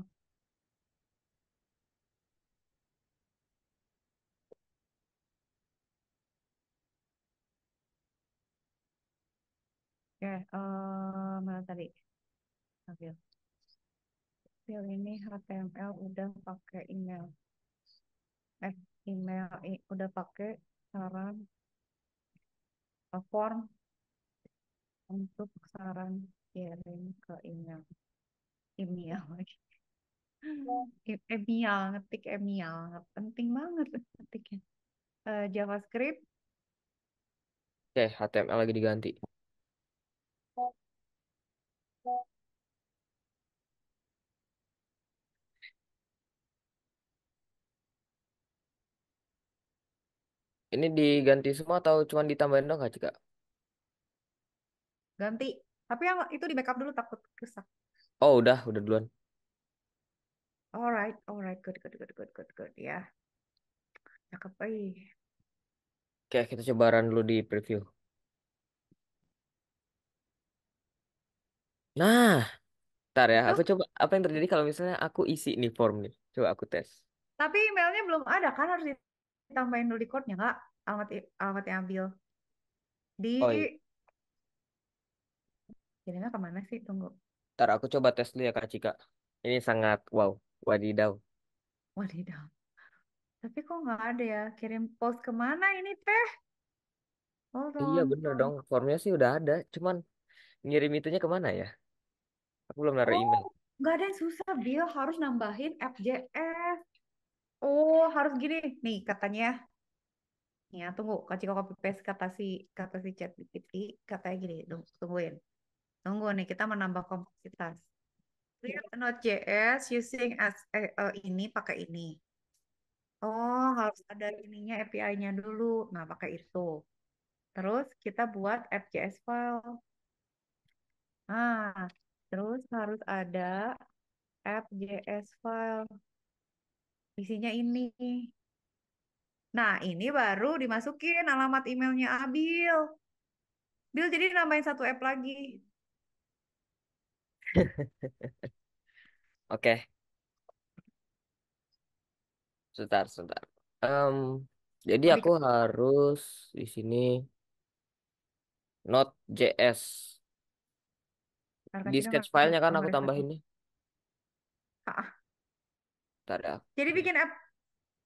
Oke, okay, uh, eh, mana tadi? Oke. Pilih ini HTML udah pakai email. Eh, email udah pakai saran eh, form untuk saran kirim ke email. Email lagi. Hmm. E, email, ngetik email. Penting banget ngetiknya. Uh, JavaScript. Oke, HTML lagi diganti. Oh. Ini diganti semua atau cuma ditambahin doang aja, Kak? Ganti. Tapi yang itu di backup dulu takut kesak. Oh, udah, udah duluan. Alright, alright, good, good, good, good, good, good, ya. Cakep, eh. Oke, kita coba run dulu di preview. Nah, ntar ya, aku coba apa yang terjadi kalau misalnya aku isi nih form nih. Coba aku tes. tapi emailnya belum ada kan harus tambahin dulu di chord nya kak alamat alamat yang ambil di Oi. Oh, iya. kirimnya kemana sih tunggu Ntar aku coba tes dulu ya kak Cika ini sangat wow wadidaw wadidaw tapi kok nggak ada ya kirim post kemana ini teh Hold eh, Iya bener dong, formnya sih udah ada. Cuman ngirim itunya kemana ya? Aku belum naruh oh, email. nggak ada yang susah, Bill. Harus nambahin FJS. Oh, harus gini nih katanya. Ya, tunggu. Kasih copy paste kata si kata si chat GPT katanya gini. Tungguin. Tunggu nih kita menambah kompleksitas. not js using as eh, uh, ini pakai ini. Oh, harus ada ininya API-nya dulu. Nah, pakai itu. Terus kita buat app.js file. Ah, terus harus ada app.js file isinya ini. Nah, ini baru dimasukin alamat emailnya Abil. Bil jadi nambahin satu app lagi. Oke. Okay. Sebentar, sebentar. Um, jadi aku harus di sini not js, kan Di sketch filenya kan aku tambahin nih. Tada. Jadi hmm. bikin app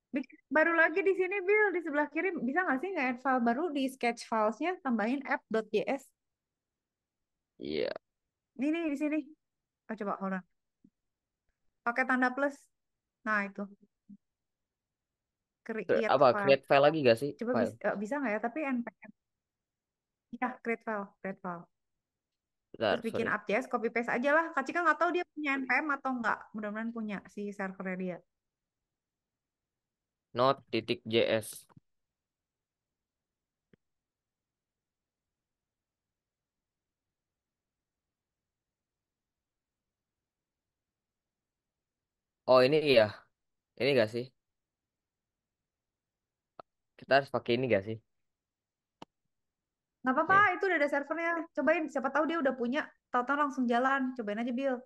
bikin baru lagi di sini Bill di sebelah kiri bisa nggak sih nggak add file baru di sketch filesnya tambahin app.js. Iya. Yeah. Ini nih di sini. Oh, coba hold Pakai tanda plus. Nah itu. Create apa file. create file lagi gak sih? Coba file. Eh, bisa nggak ya? Tapi npm. Ya create file, create file. Bentar, bikin sorry. abjad, copy paste aja lah. Kak Cika nggak tahu dia punya NPM atau nggak. Mudah-mudahan punya si servernya dia. Not JS. Oh ini iya. Ini gak sih? Kita harus pakai ini gak sih? Nggak apa-apa, yeah. itu udah ada servernya. Cobain, siapa tahu dia udah punya, tonton langsung jalan. Cobain aja Bill.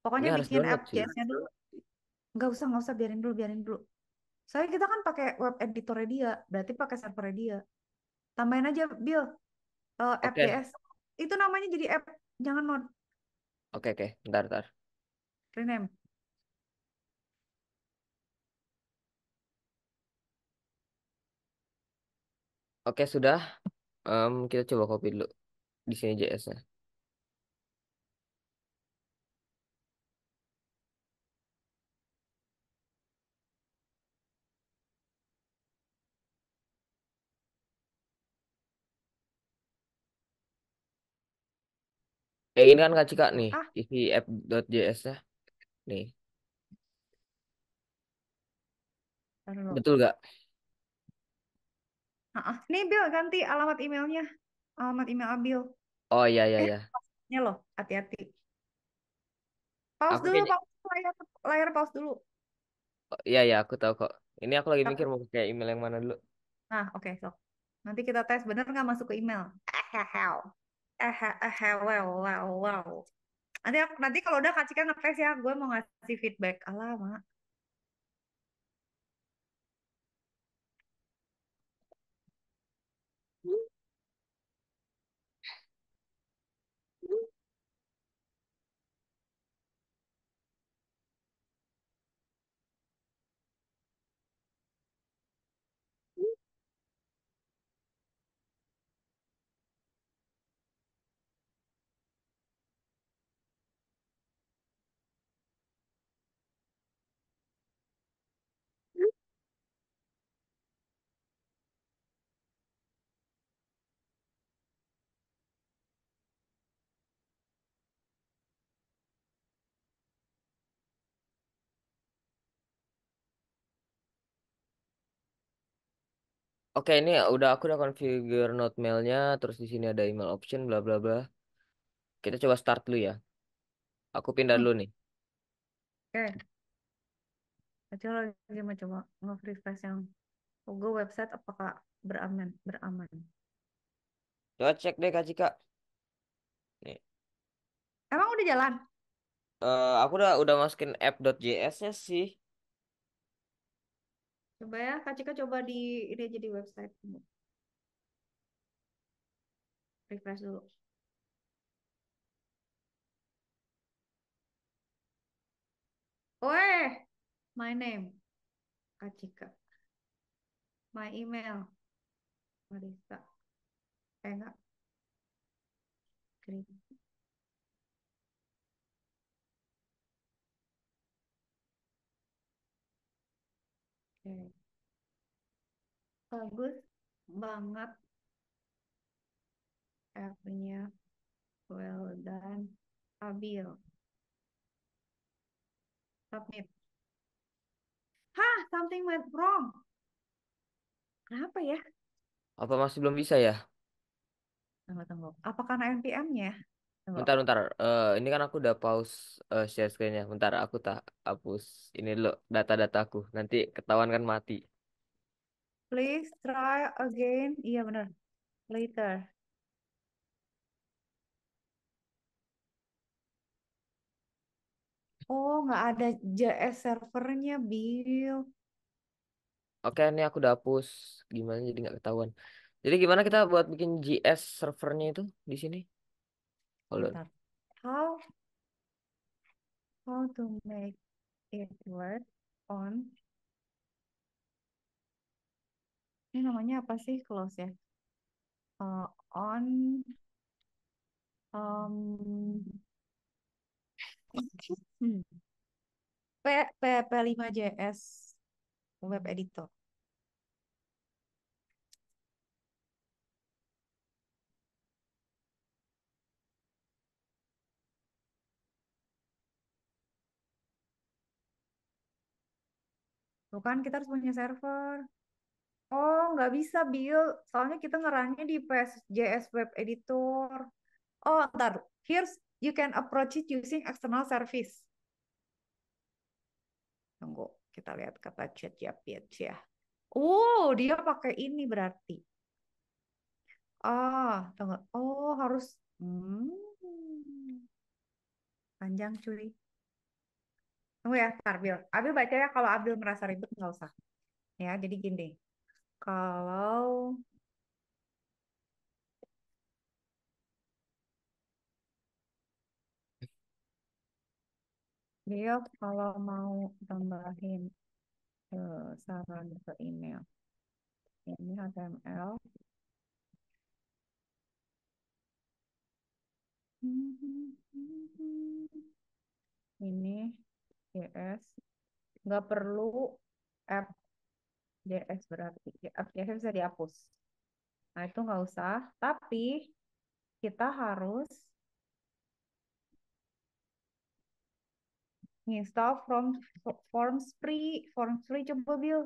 Pokoknya ini iya, bikin app JS-nya dulu. Nggak usah, nggak usah, biarin dulu, biarin dulu. Soalnya kita kan pakai web editornya dia, berarti pakai servernya dia. Tambahin aja Bill, uh, app JS. Itu namanya jadi app, jangan mod. Oke, okay, oke, okay. bentar, bentar. Rename. Oke, sudah. Um, kita coba copy dulu di sini JS-nya. Eh ini kan Kak nih, Ah, isi app.js-nya. Nih, betul gak? Nih Bill ganti alamat emailnya. Alamat email Abil. Oh iya iya eh, iya. Pausnya loh, hati-hati. Pause aku dulu, pause layar, layar pause dulu. Oh, iya iya, aku tahu kok. Ini aku lagi mikir mau pakai email yang mana dulu. Nah, oke, okay, so. Nanti kita tes bener nggak masuk ke email. Ahahau. Ahahau, wow, well. wow. Nanti, nanti kalau udah kasihkan ngetes ya, gue mau ngasih feedback. Alamak. Oke, ini udah aku udah configure note mailnya terus di sini ada email option bla bla bla. Kita coba start dulu ya. Aku pindah hmm. dulu nih. Oke. Coba lagi mau coba nge-refresh yang Google website apakah beraman beraman. Coba cek deh Kak Cika. Nih. Emang udah jalan? Eh, aku udah udah masukin app.js-nya sih. Coba ya, Kak Cika coba di ini aja di website. Refresh dulu. Weh, my name, Kak Cika. My email, Marisa. Eh, enggak. Kirim. Bagus banget F-nya. Well done. Abil. Submit. Hah, something went wrong. Kenapa ya? Apa masih belum bisa ya? Tunggu, tunggu. Apa karena NPM-nya? Bentar, bentar. Uh, ini kan aku udah pause uh, share screen-nya. Bentar, aku tak hapus ini dulu data data aku. Nanti ketahuan kan mati. Please try again. Iya benar. Later. Oh, nggak ada JS servernya, Bill. Oke, ini aku udah hapus. Gimana jadi nggak ketahuan. Jadi gimana kita buat bikin JS servernya itu di sini? Hold on. How how to make it work on ini namanya apa sih close ya? Uh, on um, hmm. P, P, p lima js web editor. bukan kita harus punya server oh nggak bisa Bill. soalnya kita ngerannya di JS Web Editor oh ntar here's you can approach it using external service tunggu kita lihat kata chat ya page ya oh dia pakai ini berarti ah tunggu oh harus hmm. panjang cuy Tunggu oh ya, Abil Abil baca ya kalau Abil merasa ribet nggak usah. Ya, jadi gini. Kalau dia kalau mau tambahin eh, saran ke email ini HTML hmm, hmm, hmm, ini JS nggak perlu app JS berarti app JS bisa dihapus nah itu nggak usah tapi kita harus install from forms free forms free coba Bill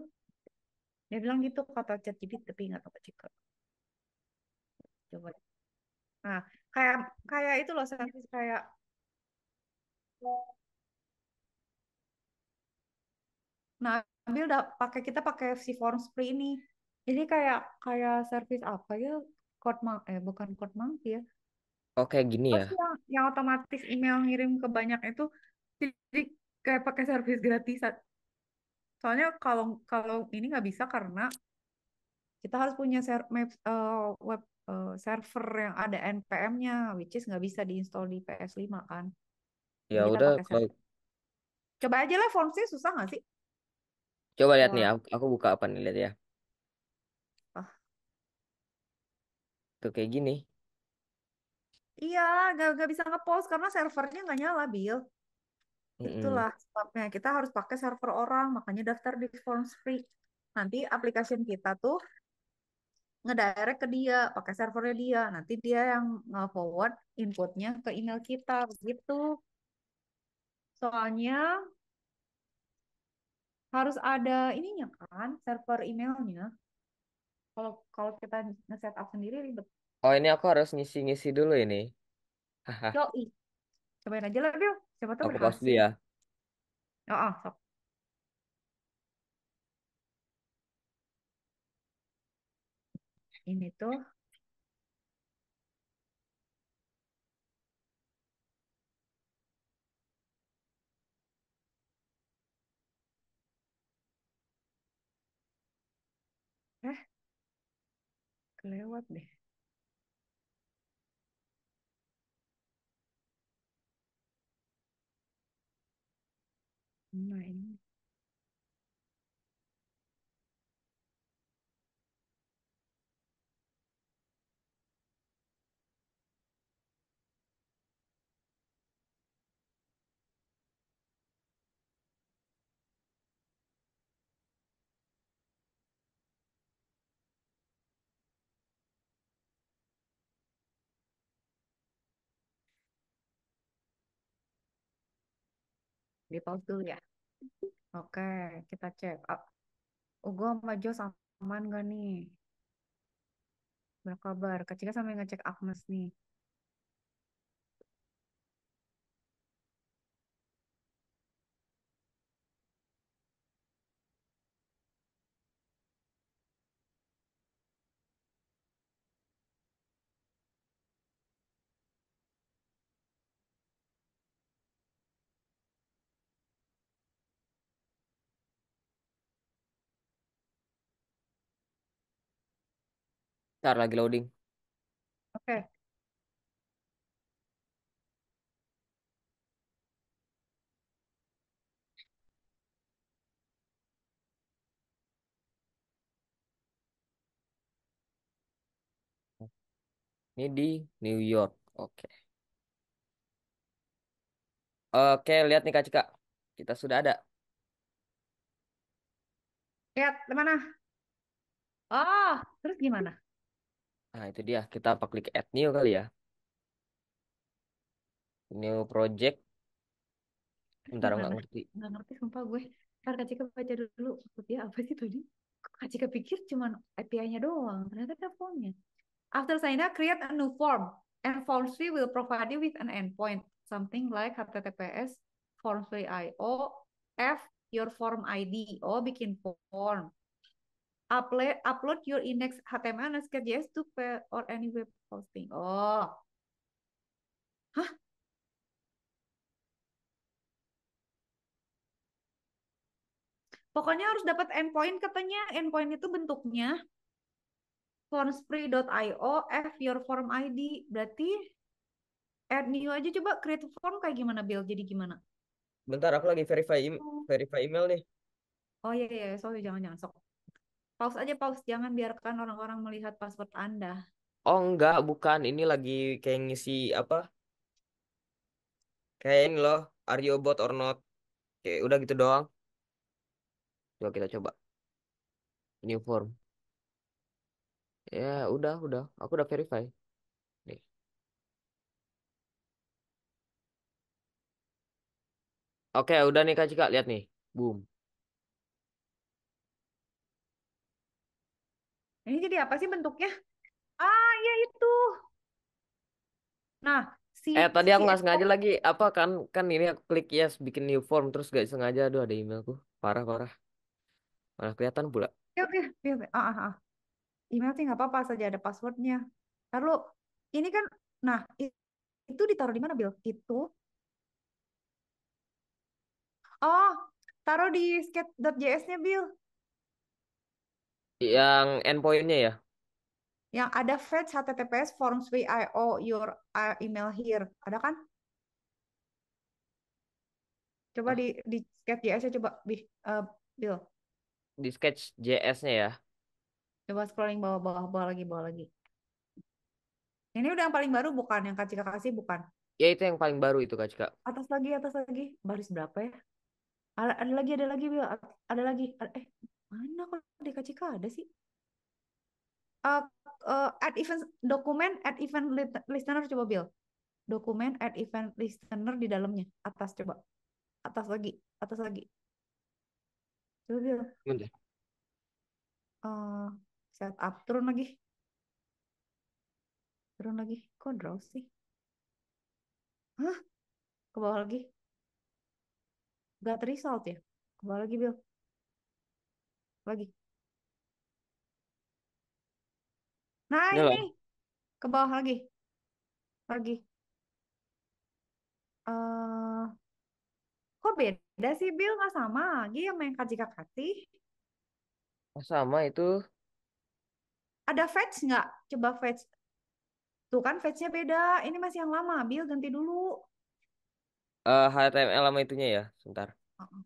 dia bilang gitu kata ChatGPT tapi nggak tahu cek coba nah kayak kayak itu loh service kayak nah ambil dah pakai kita pakai si spray ini. ini kayak kayak service apa ya? Code mang eh bukan code monkey ya. Oke, gini ya. yang, yang otomatis email ngirim ke banyak itu jadi kayak pakai service gratis. Soalnya kalau kalau ini nggak bisa karena kita harus punya ser map, uh, eh, web uh, server yang ada npm-nya, which is nggak bisa diinstal di PS5 kan. Ya udah kalau Coba aja lah Formsnya susah nggak sih? Coba lihat nih, aku, aku buka apa nih, lihat ya. Ah, Tuh kayak gini. iya, nggak nggak bisa ngepost karena servernya nggak nyala, Bill. Itulah Mm-mm. sebabnya kita harus pakai server orang, makanya daftar di Forms Free. Nanti aplikasi kita tuh ngedirect ke dia, pakai servernya dia. Nanti dia yang nge-forward inputnya ke email kita, begitu. Soalnya harus ada ininya kan server emailnya kalau kalau kita nge-set up sendiri ribet oh ini aku harus ngisi-ngisi dulu ini i cobain aja lah Bill siapa tahu aku udah pasti ya oh, oh ini tuh kelewat deh. Nah, ini. Di pause dulu ya. Oke, kita cek. Oh, gue sama Jo aman gak nih? Berkabar. Kak Cika sambil ngecek Agnes nih. Ntar lagi loading. Oke. Okay. Ini di New York. Oke. Okay. Oke, lihat nih Kak Cika. Kita sudah ada. Lihat, mana? Oh, terus gimana? Nah, itu dia. Kita apa klik add new kali ya. New project. Bentar, nggak ngerti. Nggak ngerti, sumpah gue. Ntar Kak Cika baca dulu. Dia apa sih tadi? Kak Cika pikir cuma API-nya doang. Ternyata ada formnya. After sign up, create a new form. And 3 will provide you with an endpoint. Something like https 3.io, f your form ID. Oh, bikin form upload upload your index HTML and SKJS to web or any web hosting. Oh. Hah? Pokoknya harus dapat endpoint katanya. Endpoint itu bentuknya formsfree.io f your form ID. Berarti add new aja coba create form kayak gimana Bill? Jadi gimana? Bentar aku lagi verify im oh. verify email nih. Oh iya iya, iya. sorry jangan-jangan sok. Pause aja, pause. Jangan biarkan orang-orang melihat password Anda. Oh enggak, bukan. Ini lagi kayak ngisi apa? Kayak ini loh, are you bot or not? Oke udah gitu doang. Coba kita coba. New form. Ya, udah, udah. Aku udah verify. Oke, udah nih Kak Cika, lihat nih. Boom. Ini jadi apa sih bentuknya? Ah, ya itu. Nah, si Eh, tadi si aku nggak sengaja lagi apa kan kan ini aku klik yes bikin new form terus gak sengaja aduh ada emailku. Parah parah. Mana kelihatan pula. Oke, oke, oke. Ah, ah, ah. Email sih nggak apa-apa saja ada passwordnya. Lalu ini kan nah itu ditaruh di mana, Bill? Itu Oh, taruh di sketjs nya Bill. Yang endpointnya ya? Yang ada fetch https forms VIO your uh, email here. Ada kan? Coba di di sketch js coba bi, uh, Bill. Di sketch JS-nya ya. Coba scrolling bawah-bawah bawah lagi bawah lagi. Ini udah yang paling baru bukan yang Kak kasih bukan? Ya itu yang paling baru itu Kak Cika. Atas lagi atas lagi. Baris berapa ya? Ada, ada lagi ada lagi Bill. Ada lagi. Ada, eh Mana kalau DKCK ada sih? Uh, eh, uh, eh, at event dokumen at event listener coba bil Dokumen at event listener di dalamnya atas coba. Atas lagi, atas lagi. Coba bil uh, set up turun lagi. Turun lagi. Kok draw sih? Hah? Ke bawah lagi. Gak result ya? Ke bawah lagi, bil lagi. Nah, ini ke bawah lagi. Lagi. Uh, eh, kok beda sih, Bill? Nggak sama lagi sama yang Kak Jika Oh, sama itu. Ada fetch nggak? Coba fetch. Tuh kan fetch-nya beda. Ini masih yang lama, Bill. Ganti dulu. Eh, HTML lama itunya ya, sebentar. Uh -uh.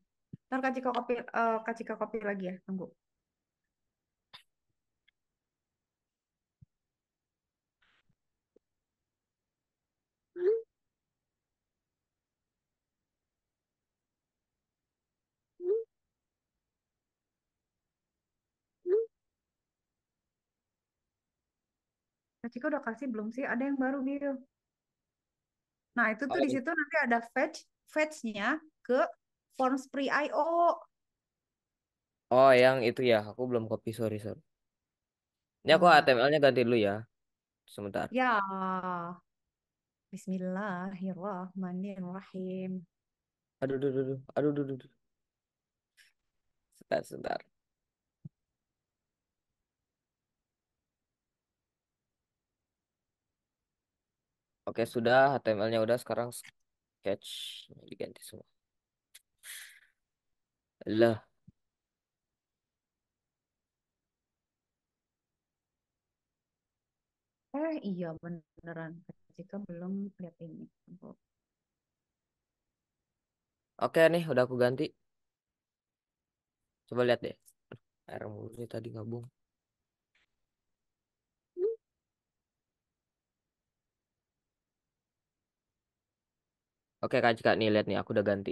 Ntar Kak Cika copy, uh, eh, Kak Cika copy lagi ya, tunggu. Kak Cika udah kasih belum sih? Ada yang baru biru. Nah, itu tuh di situ nanti ada fetch fetch-nya ke Forms Pre-IO. Oh, yang itu ya. Aku belum copy, sorry, sorry. Ini aku HTML-nya hmm. ganti dulu ya. Sebentar. Ya. Bismillahirrahmanirrahim. Aduh, aduh, aduh, aduh, aduh, aduh. Sebentar, sebentar. Oke, sudah HTML-nya udah sekarang sketch diganti semua lah Eh iya beneran. Jika belum lihat ini. Oke nih udah aku ganti. Coba lihat deh. air mulutnya tadi gabung. Oke Kak Cika nih lihat nih aku udah ganti.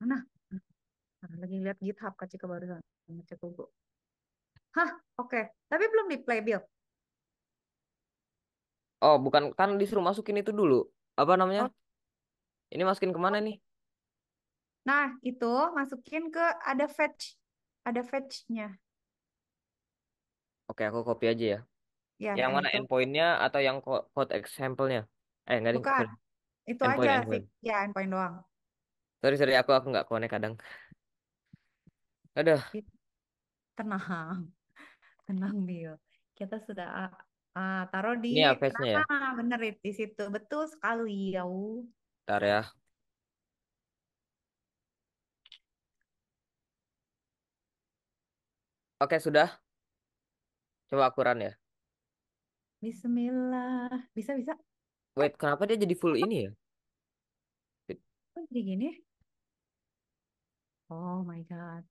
mana lagi lihat GitHub Kak Cika barusan sama Cek Hah, oke. Okay. Tapi belum di play bill. Oh, bukan kan disuruh masukin itu dulu. Apa namanya? Oh. Ini masukin kemana oh. nih? Nah, itu masukin ke ada fetch. Ada fetchnya. Oke, aku copy aja ya. Ya, yang mana itu. endpointnya atau yang code example-nya? Eh, enggak Bukan. Itu aja sih. Ya, endpoint doang. Sorry, sorry, aku aku nggak konek kadang. Aduh, Tenang, tenang Bill. Kita sudah uh, taruh di ini ya face-nya ah, ya. bener di situ. Betul sekali ya. Bentar ya. Oke, sudah. Coba aku run ya. Bismillah. Bisa bisa. Wait, kenapa dia jadi full ini ya? jadi gini? Oh my God.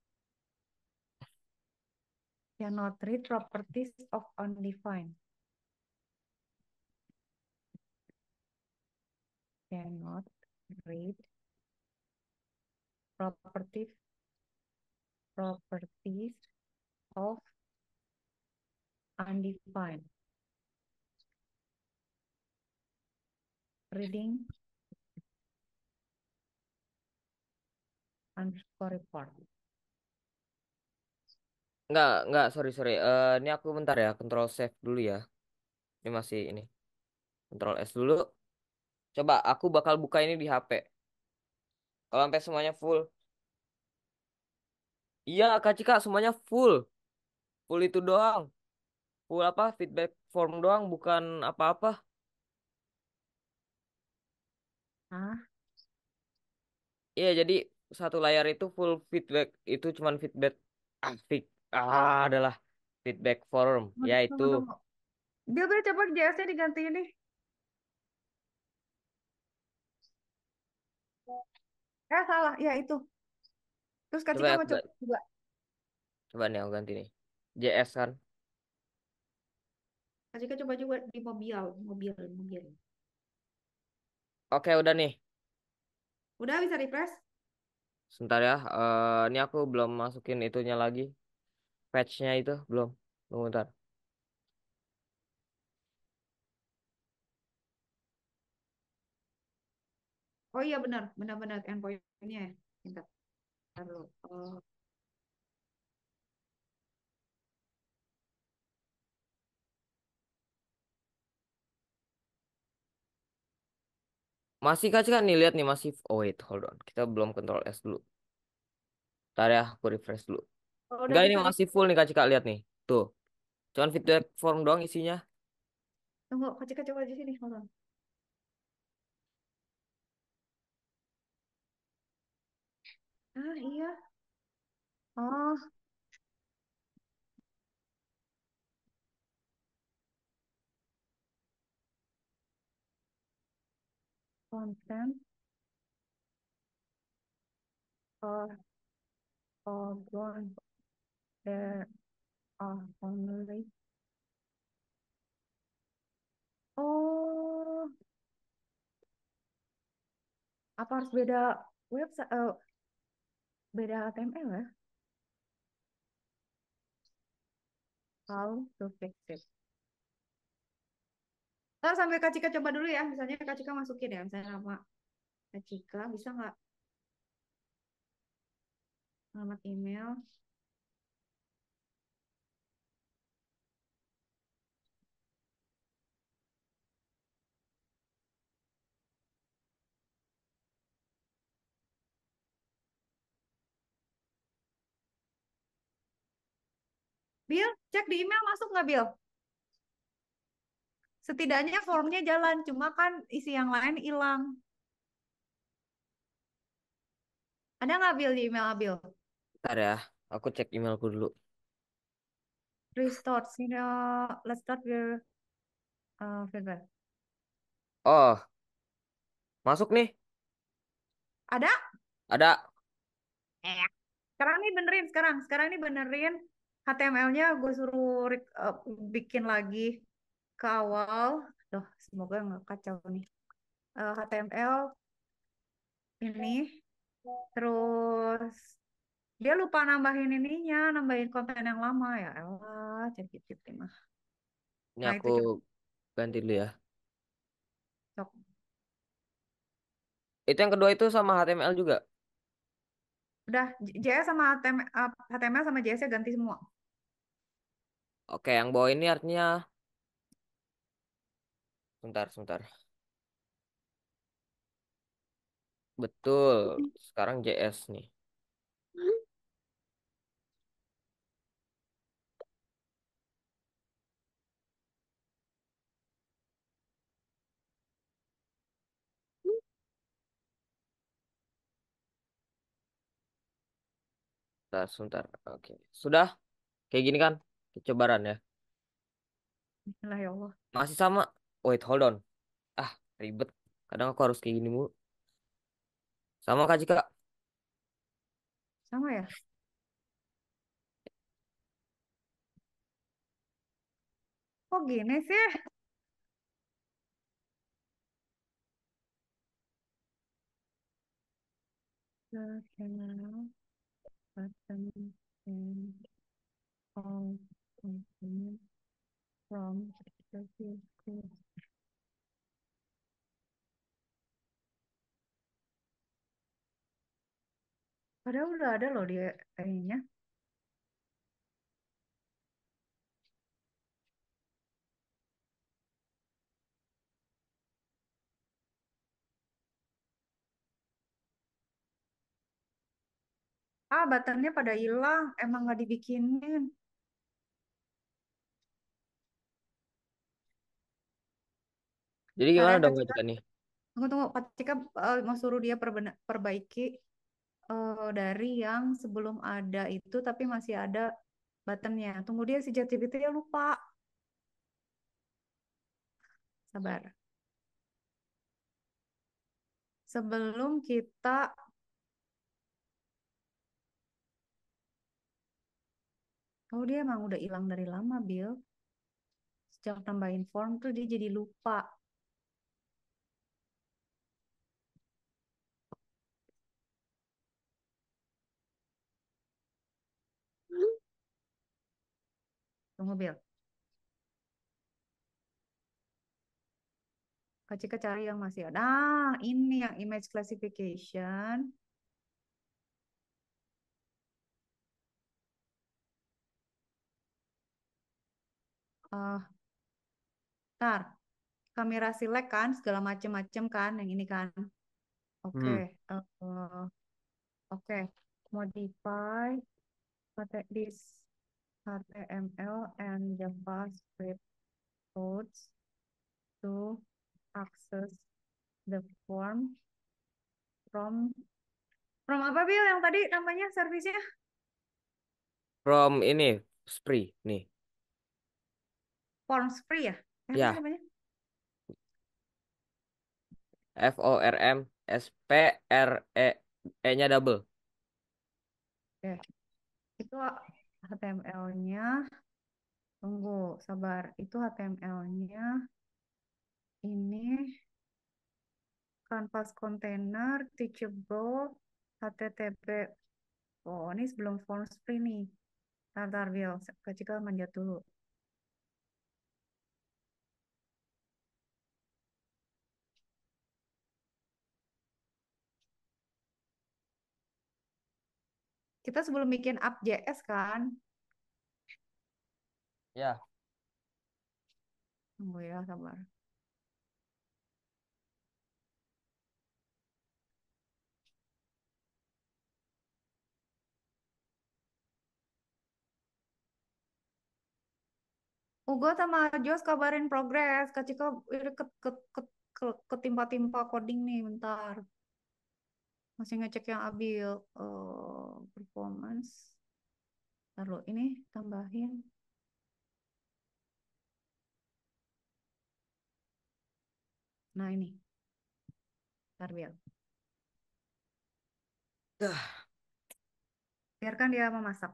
Cannot read properties of undefined. Cannot read properties properties of undefined. Reading underscore report. Enggak, enggak, sorry, sorry. Uh, ini aku bentar ya, control save dulu ya. Ini masih ini. Control S dulu. Coba aku bakal buka ini di HP. Kalau sampai semuanya full. Iya, Kak Cika, semuanya full. Full itu doang. Full apa? Feedback form doang, bukan apa-apa. Hah? Iya, jadi satu layar itu full feedback itu cuman feedback ah, ah adalah feedback form oh, yaitu Dia udah coba JS-nya diganti ini. Eh ya, salah, ya itu. Terus Kak coba, ya, coba, coba Coba nih aku ganti nih. JS kan. Kak coba juga di mobil, mobil, mobil. Oke, udah nih. Udah bisa refresh? Sebentar ya. Uh, ini aku belum masukin itunya lagi. Patchnya itu belum. Tunggu bentar. Oh iya benar, benar-benar endpointnya. Ya. Bentar. dulu. uh, Masih kaca kan nih lihat nih masih oh wait hold on. Kita belum kontrol S dulu. Bentar ya, aku refresh dulu. Oh, ini masih full nih kaca lihat nih. Tuh. Cuman feedback form doang isinya. Tunggu, kaca kacau coba di sini, hold on. Ah, iya. Oh, konten or or one there are only oh apa harus beda website uh, beda HTML ya how to fix it Ntar sampai Kak Cika coba dulu ya. Misalnya Kak Cika masukin ya. Misalnya nama Kak Cika. Bisa nggak? Alamat email. Bill, cek di email masuk nggak Bill? setidaknya formnya jalan cuma kan isi yang lain hilang ada nggak Bill di email abil? ada ya, aku cek emailku dulu. Restart, you oh, know, let's start your uh, feedback. Oh, masuk nih. Ada? Ada. Eh, sekarang nih benerin, sekarang, sekarang nih benerin HTML-nya gue suruh uh, bikin lagi ke awal, tuh semoga nggak kacau nih uh, eh, HTML ini terus dia lupa nambahin ininya nambahin konten yang lama ya elah ChatGPT mah ini nah, aku itu ganti dulu ya Sok. itu yang kedua itu sama HTML juga udah JS sama HTML, HTML sama JS-nya ganti semua oke yang bawah ini artinya Sebentar, sebentar. Betul. Sekarang JS nih. Sebentar, sebentar. Oke. Sudah? Kayak gini kan? Kecobaran ya. Bismillah ya Masih sama wait hold on ah ribet kadang aku harus kayak gini mulu sama kak jika. sama ya kok gini sih from Padahal udah ada loh dia ai Ah, buttonnya pada hilang. Emang nggak dibikinin. Jadi gimana Kalian dong Kak Cika nih? Tunggu, tunggu. Kak Cika eh, mau suruh dia perbaiki uh, dari yang sebelum ada itu tapi masih ada buttonnya. Tunggu dia si ChatGPT ya lupa. Sabar. Sebelum kita Oh dia emang udah hilang dari lama, Bill. Sejak tambahin form tuh dia jadi lupa. Tunggu Bill. Kak Cika yang masih ada. Nah, ini yang image classification. Uh, ntar, kamera select kan, segala macem macem kan, yang ini kan. Oke, okay. hmm. uh, oke, okay. modify, pakai this HTML and JavaScript codes to access the form from from apa Bill yang tadi namanya servisnya? From ini Spree nih. Form Spree ya? Eh, ya. Namanya? F O R M S P R E E-nya double. Oke. Itu HTML-nya tunggu sabar itu HTML-nya ini kanvas container teachable http oh ini sebelum form screen nih tar tar bil ketika manjat dulu kita sebelum bikin up JS kan? Ya. Tunggu ya, sabar. Ugo sama Jos kabarin progres. Kak Cika eh, ketimpa-timpa coding nih bentar masih ngecek yang abil uh, performance lalu ini tambahin nah ini tarbil biarkan dia memasak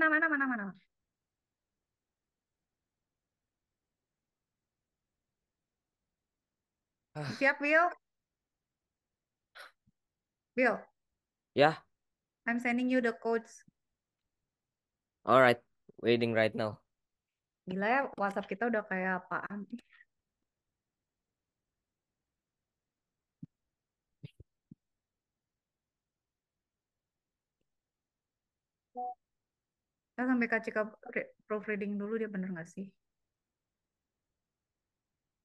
mana mana mana mana mana ah. siap Bill Bill ya yeah. I'm sending you the codes alright waiting right now gila ya WhatsApp kita udah kayak apaan Kita sampai KCK proofreading dulu dia bener nggak sih?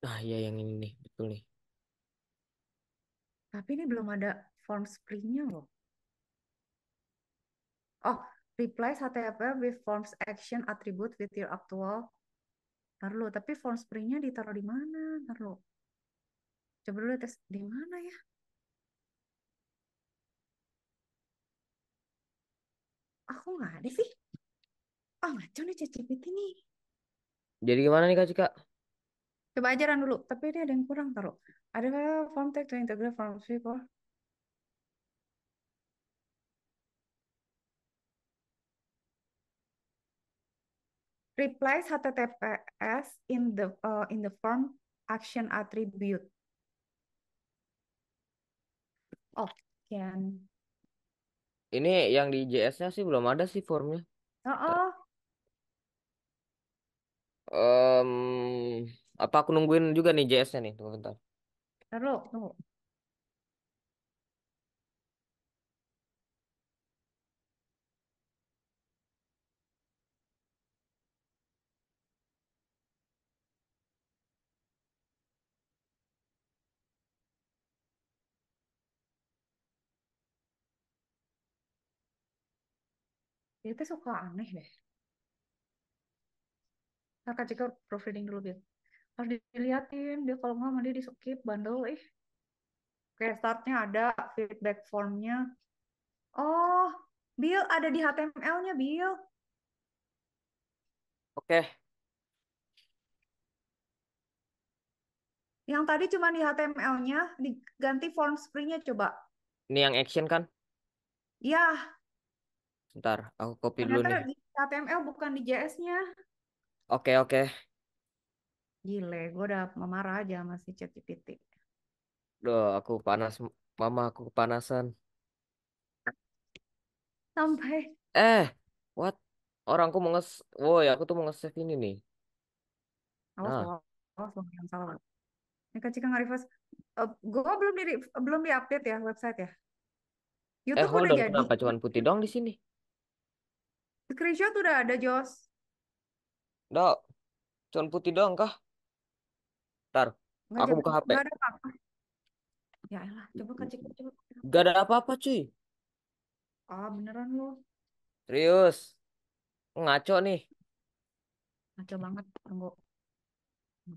Ah ya yang ini nih, betul nih. Tapi ini belum ada form springnya loh. Oh, reply HTML with forms action attribute with your actual. Ntar lo tapi form springnya nya ditaruh di mana? Ntar lo Coba dulu tes di mana ya? Aku nggak ada sih ah ngaco nih ChatGPT nih. Jadi gimana nih Kak Cika? Coba ajaran dulu, tapi ini ada yang kurang taruh. Ada form text to integrate form people. replace HTTPS in the uh, in the form action attribute. Oh, can. Ini yang di JS-nya sih belum ada sih formnya. Oh, oh. Um, apa aku nungguin juga nih JS-nya nih? Tunggu bentar. Bentar tunggu. Dia tuh suka aneh deh. Kakak Cika proofreading dulu, Bil. Harus dilihatin, dia kalau nggak mandi di skip, bandel, ih. Oke, startnya ada, feedback formnya. Oh, Bill ada di HTML-nya, Bill. Oke. Yang tadi cuma di HTML-nya, diganti form spring-nya coba. Ini yang action kan? Iya. Bentar, aku copy Ternyata dulu nih. di HTML bukan di JS-nya. Oke, oke. Gile, gue udah memarah aja sama si ChatGPT. Duh, aku panas. Mama aku kepanasan. Sampai. Eh, what? Orangku mau nges... Woi, aku tuh mau nge-save ini nih. Awas, Nah, loh. awas, jangan salah. loh. kecil nggak reverse. Eh, gue belum di belum diupdate ya website ya. Eh, YouTube hold udah jadi. Kenapa cuman putih dong di sini? Screenshot udah ada Jos. Dok, cuman putih doang kah? Ntar, aku buka HP. nggak ada apa-apa. Ya coba kan coba. Gak ada apa-apa cuy. Ah, beneran lu. Serius. Ngaco nih. Ngaco banget, tunggu.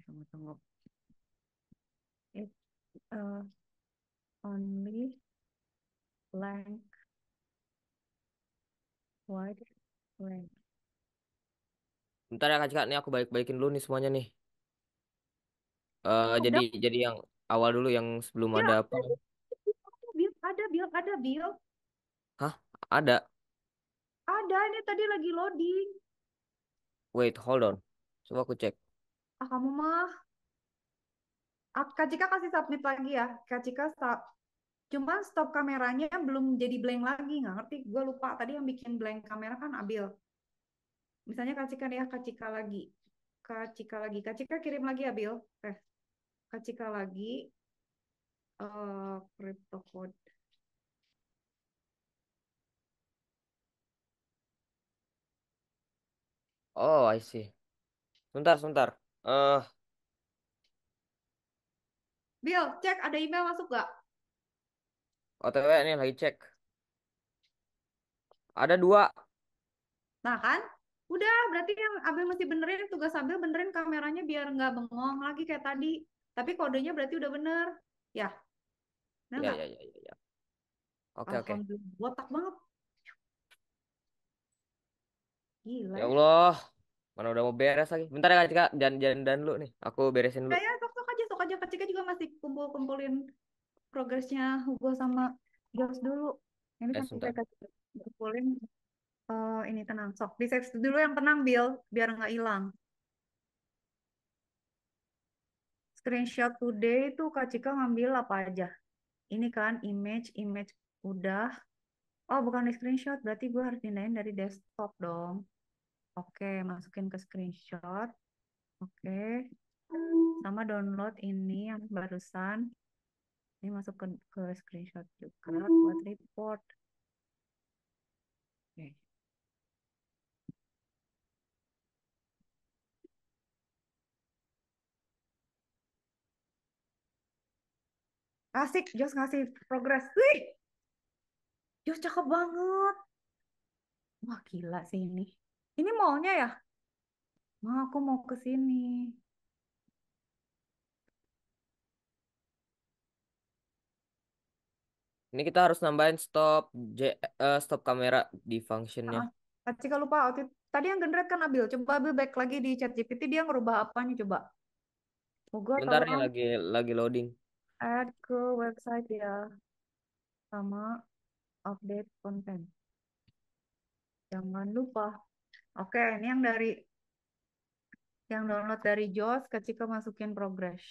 Tunggu, tunggu, It's uh, only blank white blank. Bentar ya Kak nih aku baik-baikin dulu nih semuanya nih. Uh, jadi jadi yang awal dulu yang sebelum ya, ada apa? ada, Ada, bil Ada, bil. Hah? Ada. Ada, ini tadi lagi loading. Wait, hold on. Coba aku cek. Ah, kamu mah. Ah, Kak Cika kasih submit lagi ya. Kak Cika stop. Cuman stop kameranya belum jadi blank lagi. Nggak ngerti. Gue lupa. Tadi yang bikin blank kamera kan Abil. Misalnya Kacika ya, Kacika lagi. Kacika lagi. Kacika kirim lagi ya, Bill. Eh, Kacika lagi. Uh, crypto code. Oh, I see. sebentar sebentar Uh... Eh. Bill, cek ada email masuk gak? OTW ini lagi cek. Ada dua. Nah kan? udah berarti yang Abel mesti benerin tugas Abel benerin kameranya biar nggak bengong lagi kayak tadi tapi kodenya berarti udah bener ya bener ya, ya, ya, ya, ya. oke oke botak banget Gila. Ya, ya Allah mana udah mau beres lagi bentar ya kak jangan jangan dan lu nih aku beresin dulu kayak sok ya, sok aja sok aja kak Cika juga masih kumpul kumpulin progresnya Hugo sama Jos dulu ini eh, kan kita kumpulin Oh, ini tenang. Sok, di save dulu yang tenang, Bill, biar nggak hilang. Screenshot today itu Kak Cika ngambil apa aja? Ini kan image, image udah. Oh, bukan di screenshot, berarti gue harus pindahin dari desktop dong. Oke, masukin ke screenshot. Oke. Sama download ini yang barusan. Ini masuk ke, ke screenshot juga buat report. asik Jos ngasih progres wih Jos cakep banget wah gila sih ini ini maunya ya ma aku mau ke sini ini kita harus nambahin stop J, uh, stop kamera di functionnya ah, kalau lupa waktu tadi yang generate kan Abil coba Abil back lagi di chat GPT dia ngerubah apanya coba Bogor bentar nih lagi lagi loading add ke website ya sama update konten jangan lupa oke ini yang dari yang download dari JOS ketika masukin progress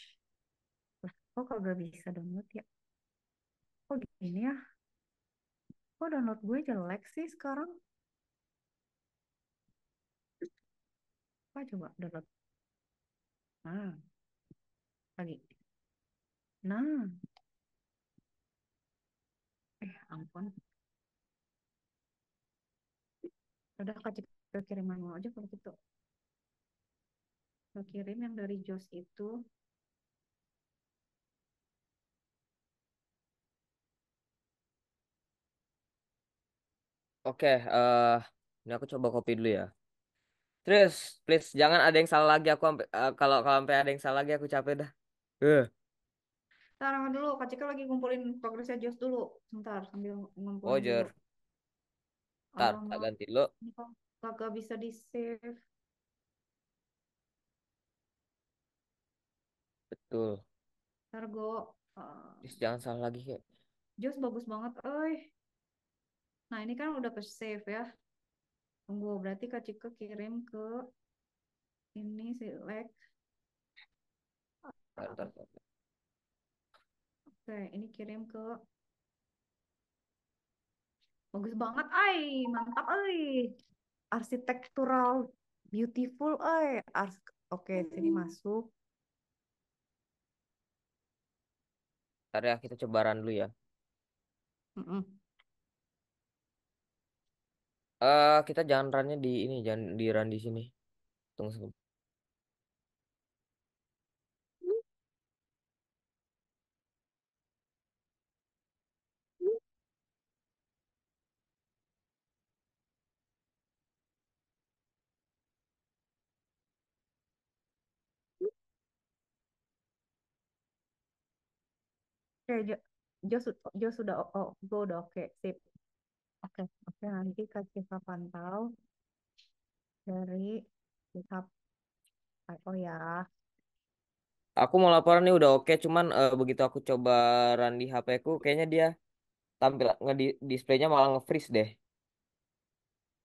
lah kok kagak bisa download ya kok gini ya kok download gue jelek sih sekarang apa coba download ah lagi Nah, eh ampun. Udah kasih ke kiriman lo aja kalau gitu. Mau kirim yang dari Jos itu. Oke, eh ini aku coba copy dulu ya. Terus, please jangan ada yang salah lagi aku eh, kalau kalau sampai ada yang salah lagi aku capek dah. Eh. Taruh dulu, Kak Cika lagi kumpulin progresnya Jos dulu. Sebentar, sambil oh, ngumpulin Oh, dulu. Tar, tak ganti lo. ini bisa di-save. Betul. Ntar gue, Uh, jangan salah lagi, kayak. Jos bagus banget, oi. Nah, ini kan udah ke-save ya. Tunggu, berarti Kak Cika kirim ke ini select. Tar, tar. Oke, ini kirim ke Bagus banget, ay, mantap, ay. Arsitektural beautiful, ay. Ars Oke, hmm. sini masuk. Tadi ya, kita cobaan dulu ya. Mm -mm. Uh, kita jangan runnya di ini, jangan di run di sini. Tunggu sebentar. Oke, Jo, Jo, Jo sudah oh, oh, gue udah oke, sip. Oke, oke nanti Kak Siva pantau dari GitHub IO oh, ya. Aku mau laporan nih udah oke, cuman uh, begitu aku coba run di HP ku, kayaknya dia tampil nge di- displaynya malah nge-freeze deh,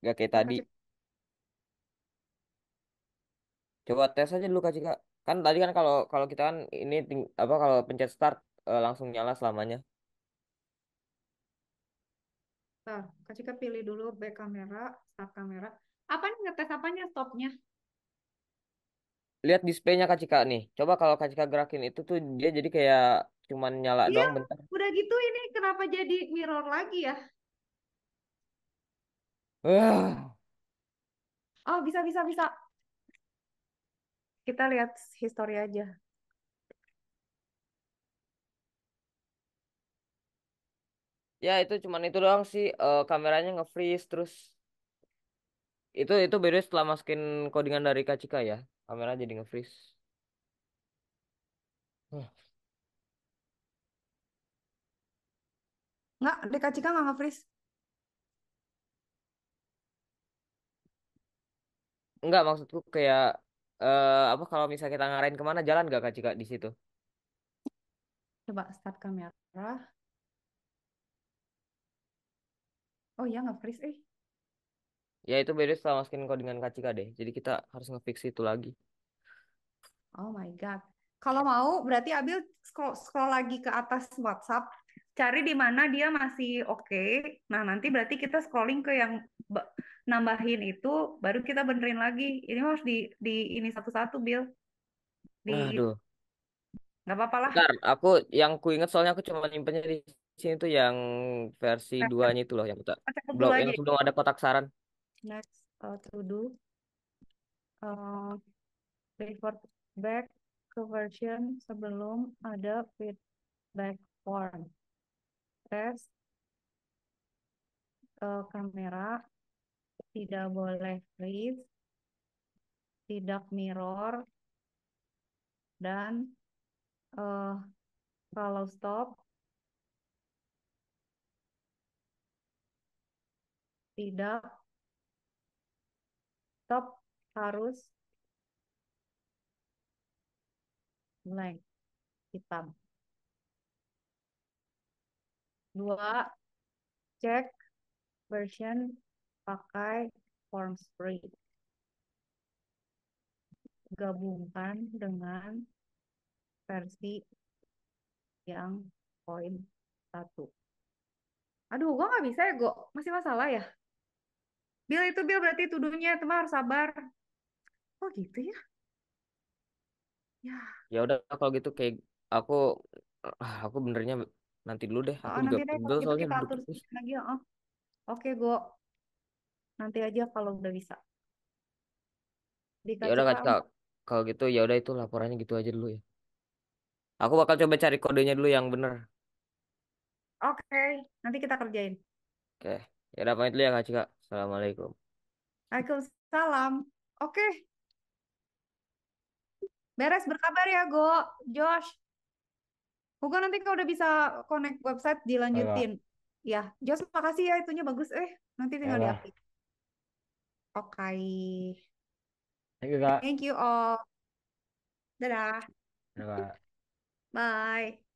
gak kayak tadi. Coba tes aja dulu Kak Cika. Kan tadi kan kalau kalau kita kan ini apa kalau pencet start uh, langsung nyala selamanya? Bentar, kasih ke pilih dulu back kamera, start kamera. Apa nih ngetes apanya stopnya? Lihat displaynya Kak Cika nih. Coba kalau Kak Cika gerakin itu tuh dia jadi kayak cuman nyala Iya, doang bentar. udah gitu ini kenapa jadi mirror lagi ya? Ah, Oh, bisa, bisa, bisa. Kita lihat history aja. ya itu cuman itu doang sih uh, kameranya nge-freeze terus itu itu beda setelah masukin codingan dari Kak Kacika ya kamera jadi nge-freeze Huh. Nggak, di Kacika nggak nge-freeze. Enggak, maksudku kayak uh, apa kalau misalnya kita ngarahin kemana jalan gak Kacika di situ? Coba start kamera. oh ya nggak freeze eh ya itu beda sama skin codingan Cika deh jadi kita harus ngefix itu lagi oh my god kalau mau berarti Abil scroll, scroll lagi ke atas WhatsApp cari di mana dia masih oke okay. nah nanti berarti kita scrolling ke yang nambahin itu baru kita benerin lagi ini harus di di ini satu-satu Bill di Aduh. Gak apa-apa lah. Bentar, aku yang ku inget soalnya aku cuma nyimpennya di sini tuh yang versi nah, duanya itu loh yang kotak Kotak yang sebelum ada kotak saran. Next, uh, to do. Uh, report back ke version sebelum ada feedback form. Tes uh, kamera tidak boleh freeze, tidak mirror, dan uh, kalau stop tidak stop harus blank hitam dua cek version pakai form spray gabungkan dengan versi yang poin satu. Aduh, gua nggak bisa ya, gua Masih masalah ya? Bill itu Bill berarti tuduhnya teman harus sabar. Oh gitu ya? Ya. Ya udah kalau gitu kayak aku ah, aku benernya nanti dulu deh. Aku oh, juga nanti deh, soalnya kita atur lagi ya. Oh. Oke, Go. Nanti aja kalau udah bisa. Ya udah kak, kalau gitu ya udah itu laporannya gitu aja dulu ya. Aku bakal coba cari kodenya dulu yang bener. Oke, nanti kita kerjain. Oke. Ya udah pamit dulu ya Kak Cika. Assalamualaikum. Waalaikumsalam. Oke. Beres berkabar ya Go, Josh. Moga nanti kalau udah bisa connect website dilanjutin. Ya, Josh makasih ya itunya bagus. Eh, nanti tinggal Alah. Ya Oke. Okay. Thank you, Kak. Thank you all. Dadah. Dadah. Bye.